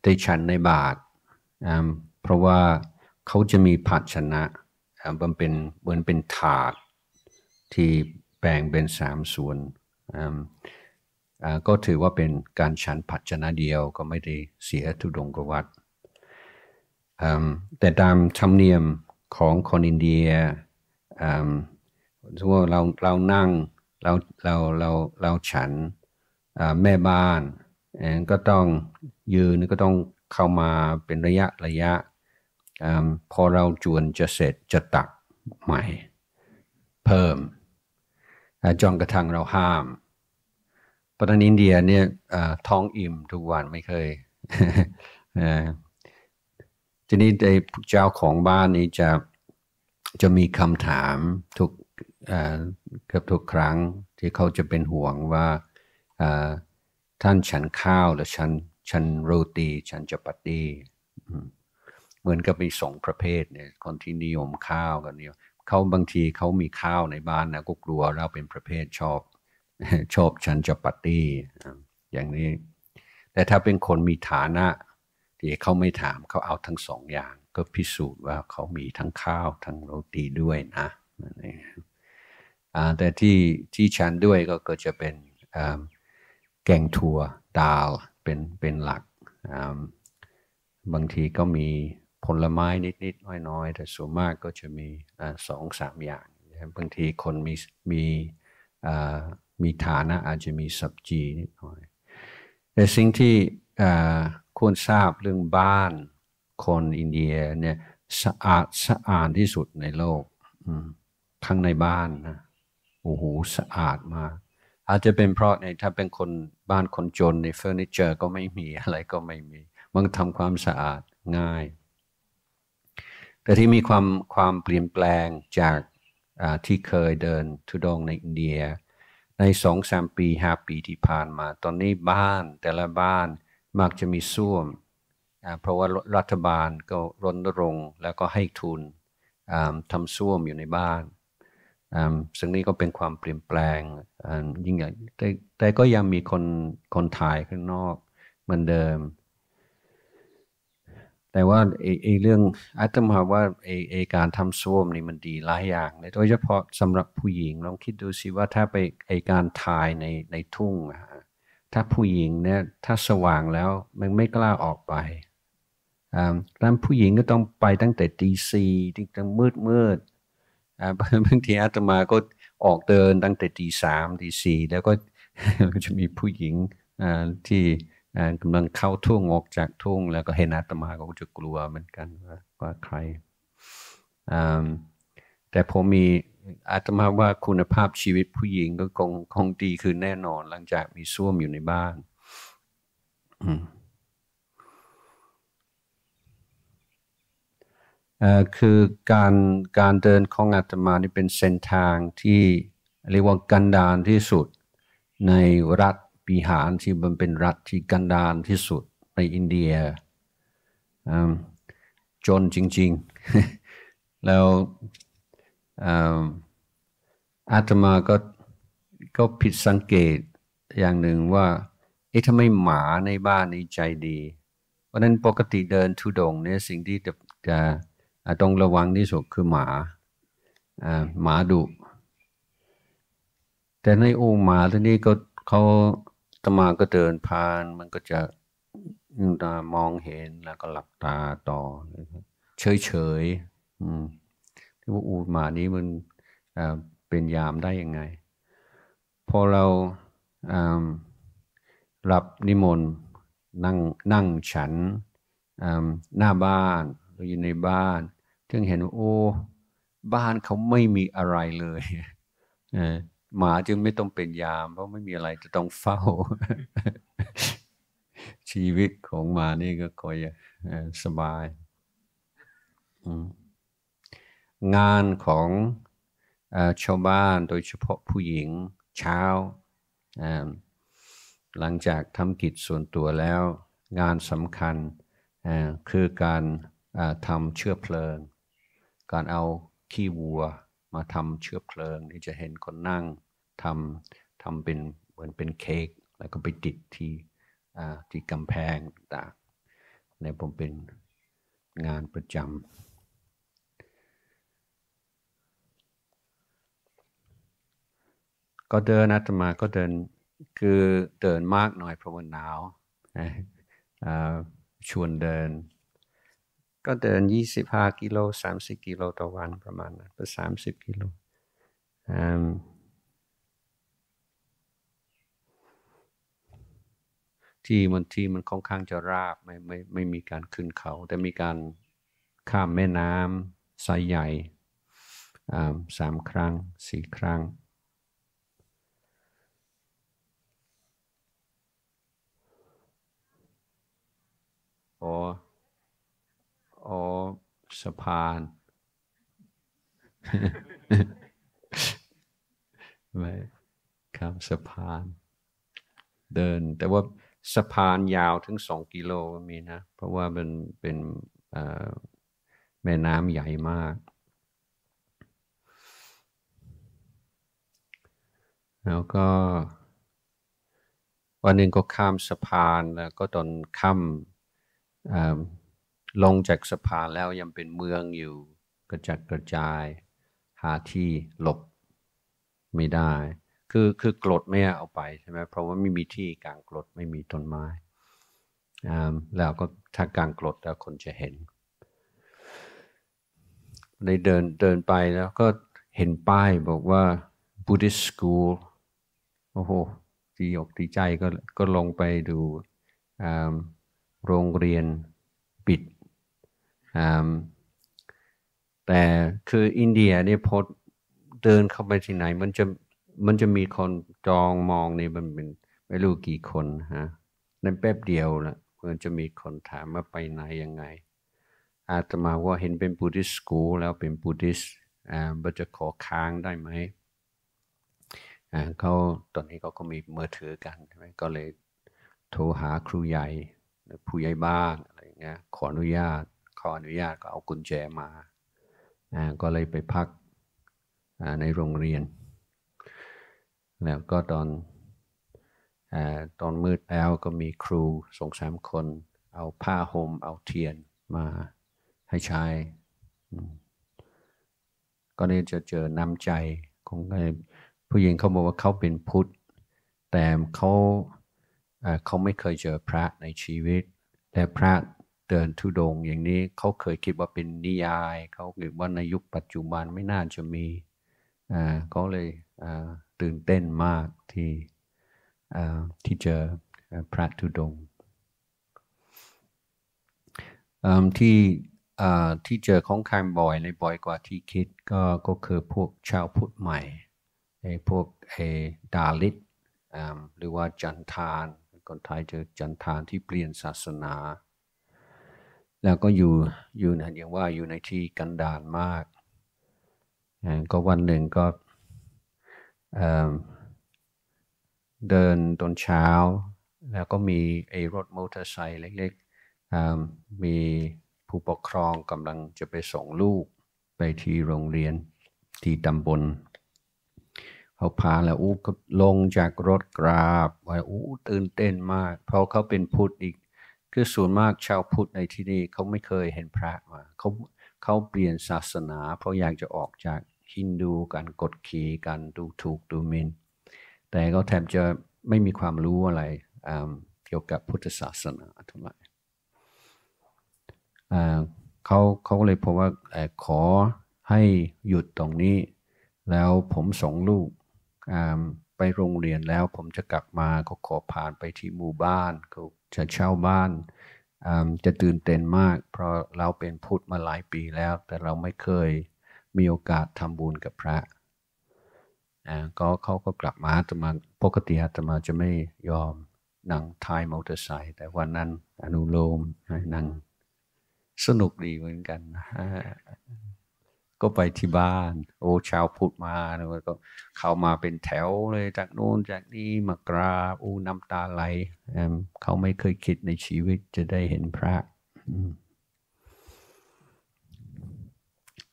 ได้ฉันในบาท เพราะว่าเขาจะมีภาชนะมันเป็นเหมือนเป็นถาดที่แบ่งเป็นสามส่วนก็ถือว่าเป็นการฉันภาชนะเดียวก็ไม่ได้เสียทุดงกวัดแต่ตามธรรมเนียมของคนอินเดียทั่ว่าเราเรานั่งเราเราเราเราฉันแม่บ้านก็ต้องยืนก็ต้องเข้ามาเป็นระยะระยะอพอเราจวนจะเสร็จจะตักใหม่ เพิ่มจองกระทั่งเราห้ามประธานอินเดียเนี่ยท้องอิ่มทุกวันไม่เคยทีนี้ในเจ้าของบ้านนี้จะจะมีคำถามทุกเกือบทุกครั้งที่เขาจะเป็นห่วงว่าท่านฉันข้าวแล้วฉันฉันโรตีฉันจัปาตีเหมือนกับมีสองประเภท เนี่ยคนที่นิยมข้าวกันเนี่ยเขาบางทีเขามีข้าวในบ้านนะก็กลัวเราเป็นประเภทชอบชอบฉันจัปาตีอย่างนี้ แต่ถ้าเป็นคนมีฐานะที่เขาไม่ถามเขาเอาทั้งสองอย่าง ก็พิสูจน์ว่าเขามีทั้งข้าว ทั้งโรตีด้วยนะแต่ที่ที่ฉันด้วยก็จะเป็นแกงทัวดาลเป็นเป็นหลัก บางทีก็มีผลไม้นิดๆน้อยๆ แต่ส่วนมากก็จะมีสองสามอย่างบางทีคนมีมีมีฐานะอาจจะมีสับจีนิดหน่อยแต่สิ่งที่ควรทราบเรื่องบ้านคนอินเดียเนี่ยสะอาดสะอาดที่สุดในโลกทั้งในบ้านนะโอ้โหสะอาดมากอาจจะเป็นเพราะในถ้าเป็นคนบ้านคนจนในเฟอร์นิเจอร์ก็ไม่มีอะไรก็ไม่มี มันทำความสะอาดง่าย แต่ที่มีความความเปลี่ยนแปลงจากที่เคยเดินทุดงในอินเดีย ในสองสามปีห้าปีที่ผ่านมา ตอนนี้บ้านแต่ละบ้านมักจะมีส้วม เพราะว่ารัฐบาลก็รณรงค์แล้วก็ให้ทุนทำส้วมอยู่ในบ้านซึ่งนี่ก็เป็นความเปลี่ยนแปลงยิ่งใหญ่แต่แต่ก็ยังมีคนคนถ่ายข้างนอกเหมือนเดิม แต่ว่าไอ้เรื่องอาตมาว่าไออ้การทำส้วมนี่มันดีหลายอย่าง โดยเฉพาะสำหรับผู้หญิงลองคิดดูสิว่าถ้าไปไอ้การถ่ายในในทุ่ง ถ้าผู้หญิงเนี่ยถ้าสว่างแล้ว มันไม่กล้าออกไปร้านผู้หญิงก็ต้องไปตั้งแต่ตีสี่ตั้งแต่มืดมืดบางทีอาตมาก็ออกเดินตั้งแต่ตีสามตีสี่แล้วก็จะมีผู้หญิงที่กำลังเข้าทุ่งออกจากทุ่ง แล้วก็เห็นอาตมาก็จะกลัวเหมือนกันว่าใคร แต่ผมมีอาตมาว่าคุณภาพชีวิตผู้หญิงก็คงคงดีขึ้นแน่นอนหลังจากมีส้วมอยู่ในบ้านคือการการเดินของอาตมานี่เป็นเส้นทางที่ เรียกว่ากันดานที่สุด ในรัฐปีหารที่มันเป็นรัฐที่กันดานที่สุดในอินเดีย จนจริง ๆ แล้วอาตมาก็ก็ผิดสังเกตอย่างหนึ่งว่าเอ๊ะทำไมหมาในบ้านนี้ใจดี เพราะนั้นปกติเดินทุดงเนี่ยสิ่งที่จะต้องระวังที่สุดคือหมาหมาดุ แต่ในอูหมาที่นี่ก็เขาตมาก็เดินผ่าน มันก็จะตามองเห็นแล้วก็หลับตาต่อ เฉยเฉยที่ว่าอูหมานี้มันเป็นยามได้ยังไงพอเราหลับนิมนต์นั่งนั่งฉันหน้าบ้านราอยู่ในบ้านถึงเห็นว่าโอ้บ้านเขาไม่มีอะไรเลย หมาจึงไม่ต้องเป็นยาม เพราะไม่มีอะไรจะต้องเฝ้า ชีวิตของหมานี่ก็คอยสบาย งานของชาวบ้านโดยเฉพาะผู้หญิงเช้า หลังจากทำกิจส่วนตัวแล้ว งานสำคัญคือการทำเชื้อเพลิง การเอาขี้วัวมาทำเชื้อเพลิงที่จะเห็นคนนั่ง ทำทำเป็นเหมือนเป็นเค้กแล้วก็ไปติดที่ที่กำแพงต่างๆในผมเป็นงานประจำก็เดินอาตมาก็เดิน คือเดินมากหน่อย เพราะว่าหนาว ชวนเดินก็เดิน 25 กิโล30 กิโลต่อวันประมาณนั้นประมาณ 30 กิโล ที่มันที่มันค่อนข้างจะราบไม่ไม่ไม่มีการขึ้นเขาแต่มีการข้ามแม่น้ำสายใหญ่สามครั้งสี่ครั้งอ้อ๋อสะพานไม่ครับสะพานเดิน แต่ว่าสะพานยาวถึงสองกิโลก็มีนะ เพราะว่ามันเป็นแม่น้ำใหญ่มาก แล้วก็ วันหนึ่งก็ข้ามสะพานแล้วก็ตอนค่ำลงจากสะพานแล้วยังเป็นเมืองอยู่ กระจัดกระจายหาที่หลบไม่ได้ คือคือกรดไม่เอาไปใช่ไหมเพราะว่าไม่มีที่กลางกรดไม่มีต้นไม้ แล้วก็ถ้ากลางกรดแล้วคนจะเห็น ในเดินเดินไปแล้วก็เห็นป้ายบอกว่า Buddhist School โอ้โหดีอกดีใจก็ก็ลงไปดูโรงเรียนปิดแต่คืออินเดียเนี่ยพอเดินเข้าไปที่ไหน มันจะมันจะมีคนจองมองนี่มันเป็นไม่รู้กี่คนฮะในแป๊บเดียวละมันจะมีคนถามว่าไปไหนยังไง อาตมาว่าเห็นเป็นบูติสกูแล้วเป็นบูติสอ่าเราจะขอค้างได้ไหมอ่าเขาตอนนี้เขาก็มีมือถือกันใช่ไหมก็เลยโทรหาครูใหญ่ ผู้ใหญ่บ้างอะไรเงี้ย ขออนุญาตขออนุญาตก็เอากุญแจมา ก็เลยไปพักในโรงเรียน แล้วก็ตอนอตอนมืดแล้วก็มีครูสองสามคนเอาผ้าห่มเอาเทียนมาให้ใช้ก็ได้จะเจอน้ำใจของผู้หญิงเขาบอกว่าเขาเป็นพุทธ แต่เขาเขาไม่เคยเจอพระในชีวิตแต่พระเดินทุดงอย่างนี้เขาเคยคิดว่าเป็นนิยายเขาคิดว่าในยุคปัจจุบันไม่น่าจะมีเขาเลยตื่นเต้นมากที่ที่เจอพระทุดง ที่ที่เจอของคางบ่อยในบ่อยกว่าที่คิด ก็ก็คือพวกชาวพุทธใหม่ไอ้พวกไอ้ดาลิตหรือว่าจันทานคนไทยเจอจันทานที่เปลี่ยนศาสนาแล้วก็อยู่ อยู่นะอย่างว่าอยู่ในที่กันดารมาก ก็วันหนึ่งก็เดินตอนเช้า แล้วก็มีไอ้รถมอเตอร์ไซค์เล็กๆมีผู้ปกครองกำลังจะไปส่งลูกไปที่โรงเรียนที่ตำบลเขาพาแล้วอู้ก็ลงจากรถกราบว่าอู้ตื่นเต้นมาก เพราะเขาเป็นพุทธอีกคือส่วนมากชาวพุทธในที่นี่เขาไม่เคยเห็นพระมาเขาเขาเปลี่ยนศาสนา เพราะอยากจะออกจากฮินดูกันกดขี่กันดูถูกดูหมิน่น แต่เขาแทบจะไม่มีความรู้อะไรเกี่ยวกับพุทธศาสนาทั้งหายเขาเขาเลยพบว่าขอให้หยุดตรงนี้ แล้วผมส่งลูกไปโรงเรียนแล้วผมจะกลับมาก็ขอผ่านไปที่หมู่บ้านเขาจะเช่าบ้าน จะตื่นเต้นมาก เพราะเราเป็นพุทธมาหลายปีแล้ว แต่เราไม่เคยมีโอกาสทำบุญกับพระก็เขาก็กลับมาอาตมาปกติอาตมาจะไม่ยอมนั่งท้ายมอเตอร์ไซค์แต่วันนั้นอนุโลมนั่งสนุกดีเหมือนกันก็ไปที่บ้าน โอ้ ชาวพุทธมาแล้วก็เข้ามาเป็นแถวเลยจากโน้นจากนี้มากราบอู้น้ำตาไหลเขาไม่เคยคิดในชีวิตจะได้เห็นพระ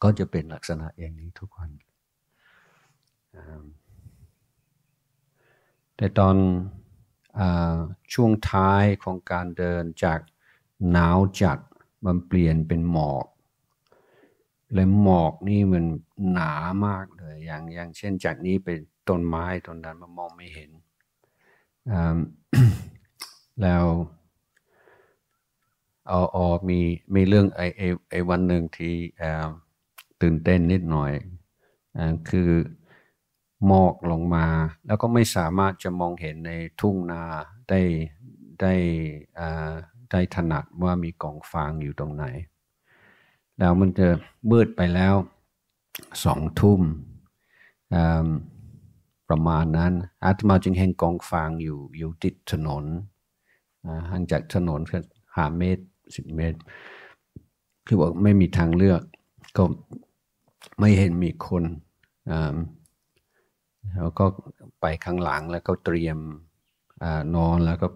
ก็จะเป็นลักษณะอย่างนี้ทุกคนแต่ตอนอช่วงท้ายของการเดินจากหนาวจัดมันเปลี่ยนเป็นหมอกเลยหมอกนี่มันหนามากเลยอย่างอย่างเช่นจากนี้ไปต้นไม้ต้นนั้นมันมองไม่เห็น แล้วเอาออมีมีเรื่องไอไอไอวันหนึ่งที่ตื่นเต้นนิดหน่อยอคือหมอกลงมาแล้วก็ไม่สามารถจะมองเห็นในทุ่งนาได้ได้ได้ถนัดว่ามีกองฟางอยู่ตรงไหนดาวมันจะเบิดไปแล้วสองทุ่มประมาณนั้น อาตมาจึงแห่งกองฟางอยู่อยู่ติดถนนห่างจากถนนแค่ห้าเมตรสิบเมตรคือบอกไม่มีทางเลือกก็ไม่เห็นมีคนแล้วก็ไปข้างหลังแล้วก็เตรียมอนอนแล้วก็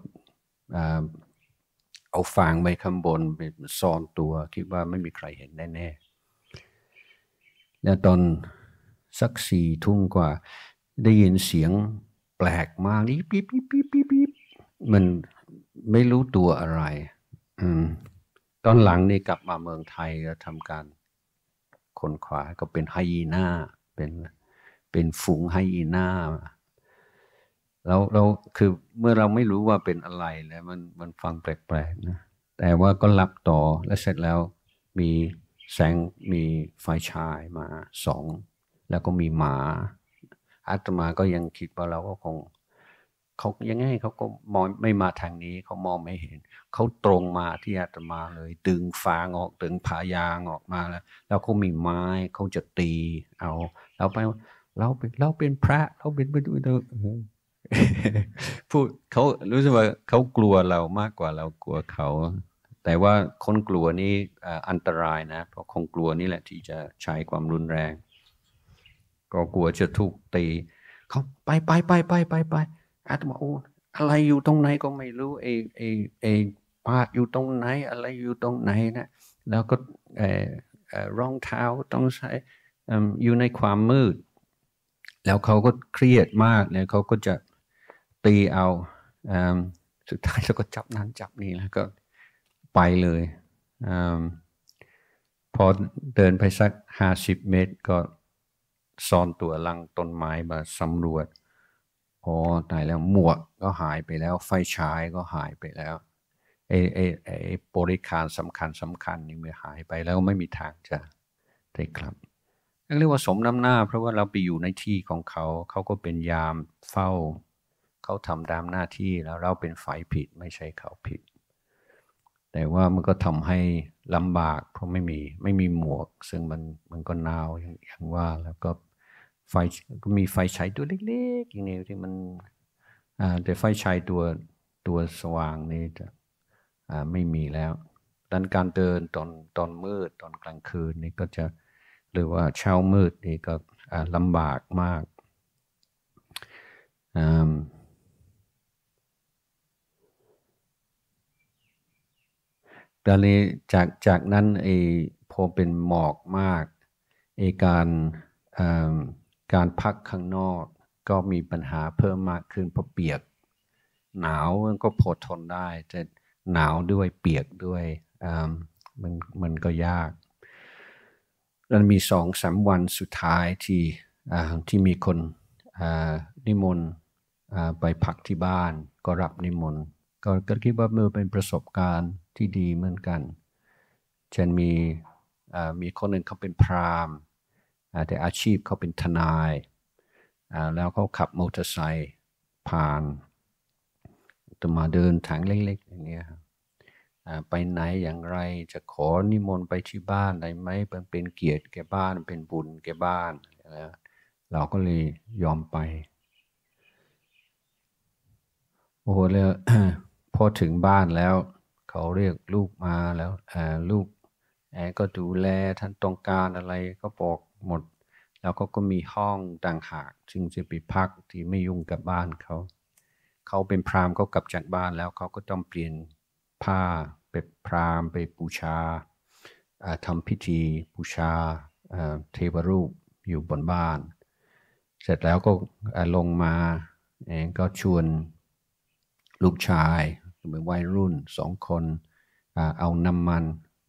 เอาฟางไปข้างบนไปซ่อนตัวคิดว่าไม่มีใครเห็นแน่ ๆ แล้วตอนสักสี่ทุ่งกว่า ได้ยินเสียงแปลกมากนี่ปี๊บปี๊บปี๊บปี๊บป๊บมันไม่รู้ตัวอะไร อืม ตอนหลังนี่กลับมาเมืองไทยแล้วทำการคนขวาก็เป็นไฮยีน่า เป็นเป็นฝูงไฮยีน่าเราเราคือเมื่อเราไม่รู้ว่าเป็นอะไร แล้วมันมันฟังแปลกๆนะ แต่ว่าก็หลับต่อและเสร็จแล้ว มีแสงมีไฟฉายมาสองแล้วก็มีหมาอาตมาก็ยังคิดว่าเราก็คงเขายังไงเขาก็มองไม่มาทางนี้เขามองไม่เห็นเขาตรงมาที่อาตมาเลยดึงฟางออกดึงผายางออกมาแล้วแล้วเขามีไม้เขาจะตี เอาเราไปเราเป็นเราเป็นพระเราเป็นไปด้วยพูดเขารู้สึกว่าเขากลัวเรามากกว่าเรากลัวเขาแต่ว่าคนกลัวนี่อันตรายนะเพราะคนกลัวนี่แหละที่จะใช้ความรุนแรง ก็กลัวจะถูกตีเขาไปไปไปไปไปไปอาตมาโอ้อะไรอยู่ตรงไหนก็ไม่รู้เอเอเอปาดอยู่ตรงไหน อะไรอยู่ตรงไหนนะแล้วก็รองเท้าต้องใช้อยู่ในความมืด แล้วเขาก็เครียดมากเนี่ยเขาก็จะตีเอาอสุดท้ายเราก็จับนั้นจับนี่แล้วก็ไปเลยอพอเดินไปสักห้าสิบเมตร ก็ซ่อนตัวลังต้นไม้มาสำรวจโอ้ตายแล้วหมวกก็หายไปแล้ว ไฟฉายก็หายไปแล้วไอ้ไอ้ไอ้บริการสำคัญสำคัญนี่มันหายไปแล้วไม่มีทางจะได้กลับ เรียกว่าสมน้ำหน้า เพราะว่าเราไปอยู่ในที่ของเขา เขาก็เป็นยามเฝ้าเขาทำตามหน้าที่แล้วเราเป็นฝ่ายผิดไม่ใช่เขาผิด แต่ว่ามันก็ทำให้ลำบากเพราะไม่มีไม่มีหมวกซึ่งมันมันก็นาวอย่างางว่าแล้วก็ไฟก็มีไฟฉายตัวเล็กๆอย่างนี้ที่มันแต่ไฟฉายตัวตัวสว่างนี่จะไม่มีแล้วดังการเดินตอนตอนมืดตอนกลางคืนนี่ก็จะหรือว่าเช้ามืดนี่ก็ลำบากมากตอนนี้จากจากนั้นไอ้พอเป็นหมอกมากไอ้การการพักข้างนอก ก็มีปัญหาเพิ่มมากขึ้นเพราะเปียก หนาวมันก็พอทนได้แต่หนาวด้วยเปียกด้วยมันมันก็ยากแล้วมีสองสามวันสุดท้ายที่ที่มีคนนิมนต์ไปพักที่บ้านก็รับนิมนต์ก็คิดว่ามือเป็นประสบการณ์ที่ดีเหมือนกันเช่นมีมีคนหนึ่งเขาเป็นพรามแต่อาชีพเขาเป็นทนาย แล้วเขาขับมอเตอร์ไซค์ผ่านตมาเดินทางเล็กๆอย่างเงี้ยไปไหนอย่างไรจะขอนิมนต์ไปที่บ้าน ได้ไหมป็นเป็นเกียรติแก่บ้าน เป็นบุญแก่บ้าน เราก็เลยยอมไป โอ้โหแล้วพอถึงบ้านแล้วเขาเรียกลูกมาแล้วลูกแอนก็ดูแลท่านตรงการอะไรก็บอกหมด แล้วก็ก็มีห้องต่างหากซึ่งจะไปพักที่ไม่ยุ่งกับบ้านเขา เขาเป็นพรามเขก็กลับจากบ้านแล้วเขาก็ต้องเปลี่ยนผ้าไปพรามไปบูชาทำพิธีบูชาเทวรูปอยู่บนบ้านเสร็จแล้วก็ลงมาแอนก็ชวนลูกชายเป็นวัยรุ่นสองคนเอาน้ำมัน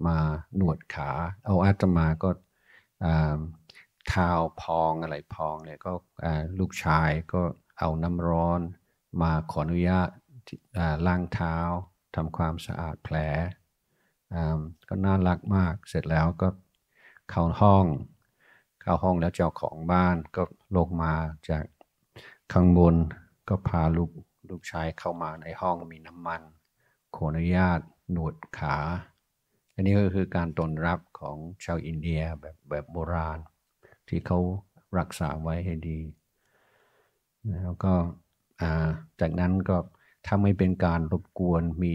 มาหนวดขา เอาอาตมาก็เท้าพองอะไรพองเนี่ยก็ลูกชายก็เอาน้ำร้อนมาขออนุญาตล้างเท้าทำความสะอาดแผลก็น่ารักมากเสร็จแล้วก็เข้าห้องเข้าห้องแล้วเจ้าของบ้านก็ลงมาจากข้างบนก็พาลูกลูกชายเข้ามาในห้องมีน้ำมันขออนุญาตหนวดขา อันนี้ก็คือการตนรับของชาวอินเดียแบบแบบโบราณ ที่เขารักษาไว้ให้ดี แล้วก็จากนั้นก็ถ้าไม่เป็นการรบกวนมี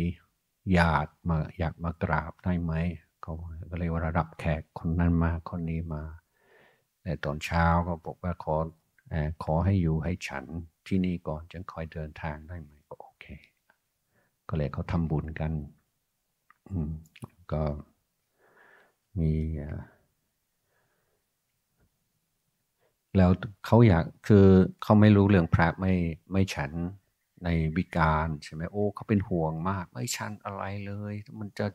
ญาติมาอยากมากราบได้ไหมเขาก็เลยว่ารับแขกคนนั้นมา คนนี้มา แต่ตอนเช้าก็บอกว่า ขอขอให้อยู่ให้ฉันที่นี่ก่อนจึงคอยเดินทางได้ไหมก็โอเค ก็เลยเขาทำบุญกันก็มี แล้วเขาอยากคือเขาไม่รู้เรื่องพระไม่ไม่ฉันในวิการใช่ไหมโอ้เขาเป็นห่วงมาก ไม่ฉันอะไรเลย มันจะ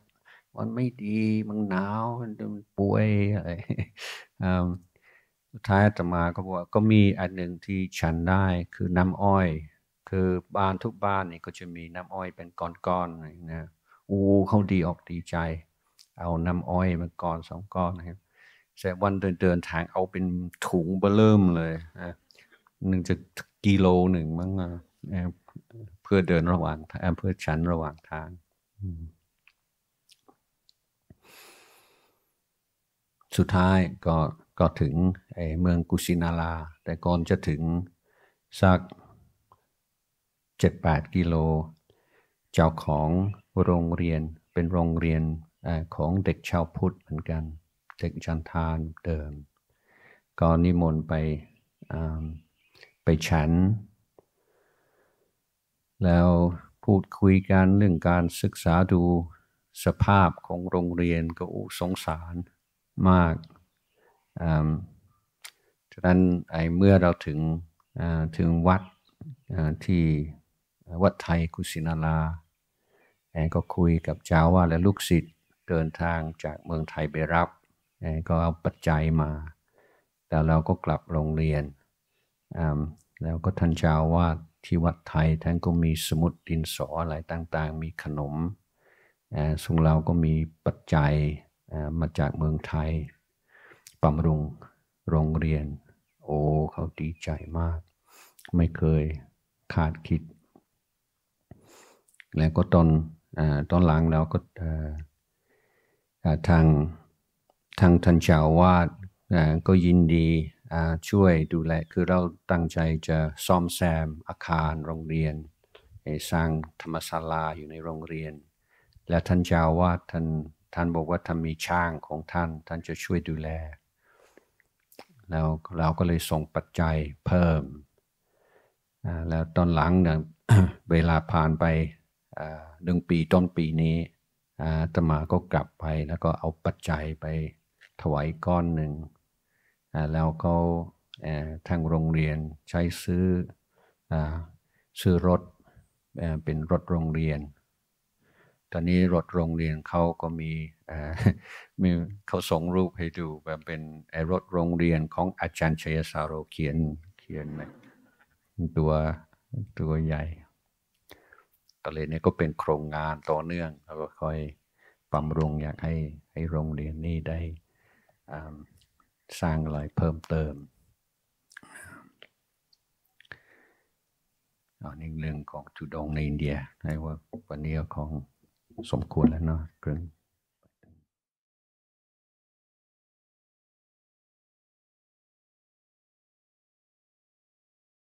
มันไม่ดีมันหนาว มันป่วยอะไรท้ายตมาก็บอกก็มีอันหนึ่งที่ฉันได้คือน้ำอ้อย คือบ้านทุกบ้านนี่ก็จะมีน้ำอ้อยเป็นก้อนๆนะอู้เขาดีออกดีใจ เอาน้ำอ้อยมาก้อนสองก้อนนะครับแต่วันเดินเดินทางเอาเป็นถุงเบเริ่มเลยนะหนึ่งจะกิโลหนึ่งมั้งเพื่อเดินระหว่างเพื่อฉันระหว่างทางอืสุดท้ายก็ก็ถึงเมืองกุชินารา แต่ก่อนจะถึงสัก 7-8 กิโล เจ้าของโรงเรียนเป็นโรงเรียนของเด็กชาวพุทธเหมือนกัน เด็กจันทานเดิม ก็นิมนต์ไปไปฉัน แล้วพูดคุยกันเรื่องการศึกษาดูสภาพของโรงเรียนก็สงสารมากฉะนั้นไอ้เมื่อเราถึงถึงวัดที่วัดไทยกุสินาราแอนก็คุยกับเจ้าว่าและลูกศิษย์เดินทางจากเมืองไทยไปรับแอนก็เอาปัจจัยมา แต่เราก็กลับโรงเรียน แล้วก็ท่านเจ้าว่าที่วัดไทยท่านก็มีสมุดดินสออะไรต่างๆ มีขนมซึ่งเราก็มีปัจจัยมาจากเมืองไทยบำรุงโรงเรียนโอ้ เขาดีใจมาก ไม่เคยขาดคิด แล้วก็ตอนอตอนหลังเราก็ทางทางท่านเจ้าวาดก็ยินดีช่วยดูแล คือเราตั้งใจจะซ่อมแซมอาคารโรงเรียน สร้างธรรมศาลาอยู่ในโรงเรียน และท่านเจ้าวาดท่านท่านบอกว่าถ้ามีช่างของท่านท่านจะช่วยดูแล แล้วเราก็เลยส่งปัจจัยเพิ่ม แล้วตอนหลังเนี่ยเวลาผ่านไปหนึ่งปีต้นปีนี้ตมาก็กลับไป แล้วก็เอาปัจจัยไปถวายก้อนหนึ่ง แล้วก็ทางโรงเรียนใช้ซื้อซื้อรถเป็นรถโรงเรียนตอนนี้รถโรงเรียนเขาก็มีมีเขาส่งรูปให้ดูแบบเป็นรถโรงเรียนของอาจารย์ชัยสาโรเขียนเขียนตัวตัวใหญ่ตอเลนี้ก็เป็นโครงงานต่อเนื่องแล้วก็คอยปรับปรุงอยากให้ให้โรงเรียนนี้ได้สร้างอะไรเพิ่มเติมอันนี้เรื่องของจุดองในอินเดียในว่าวันนี้ของสมควรแล้วเนาะเกิน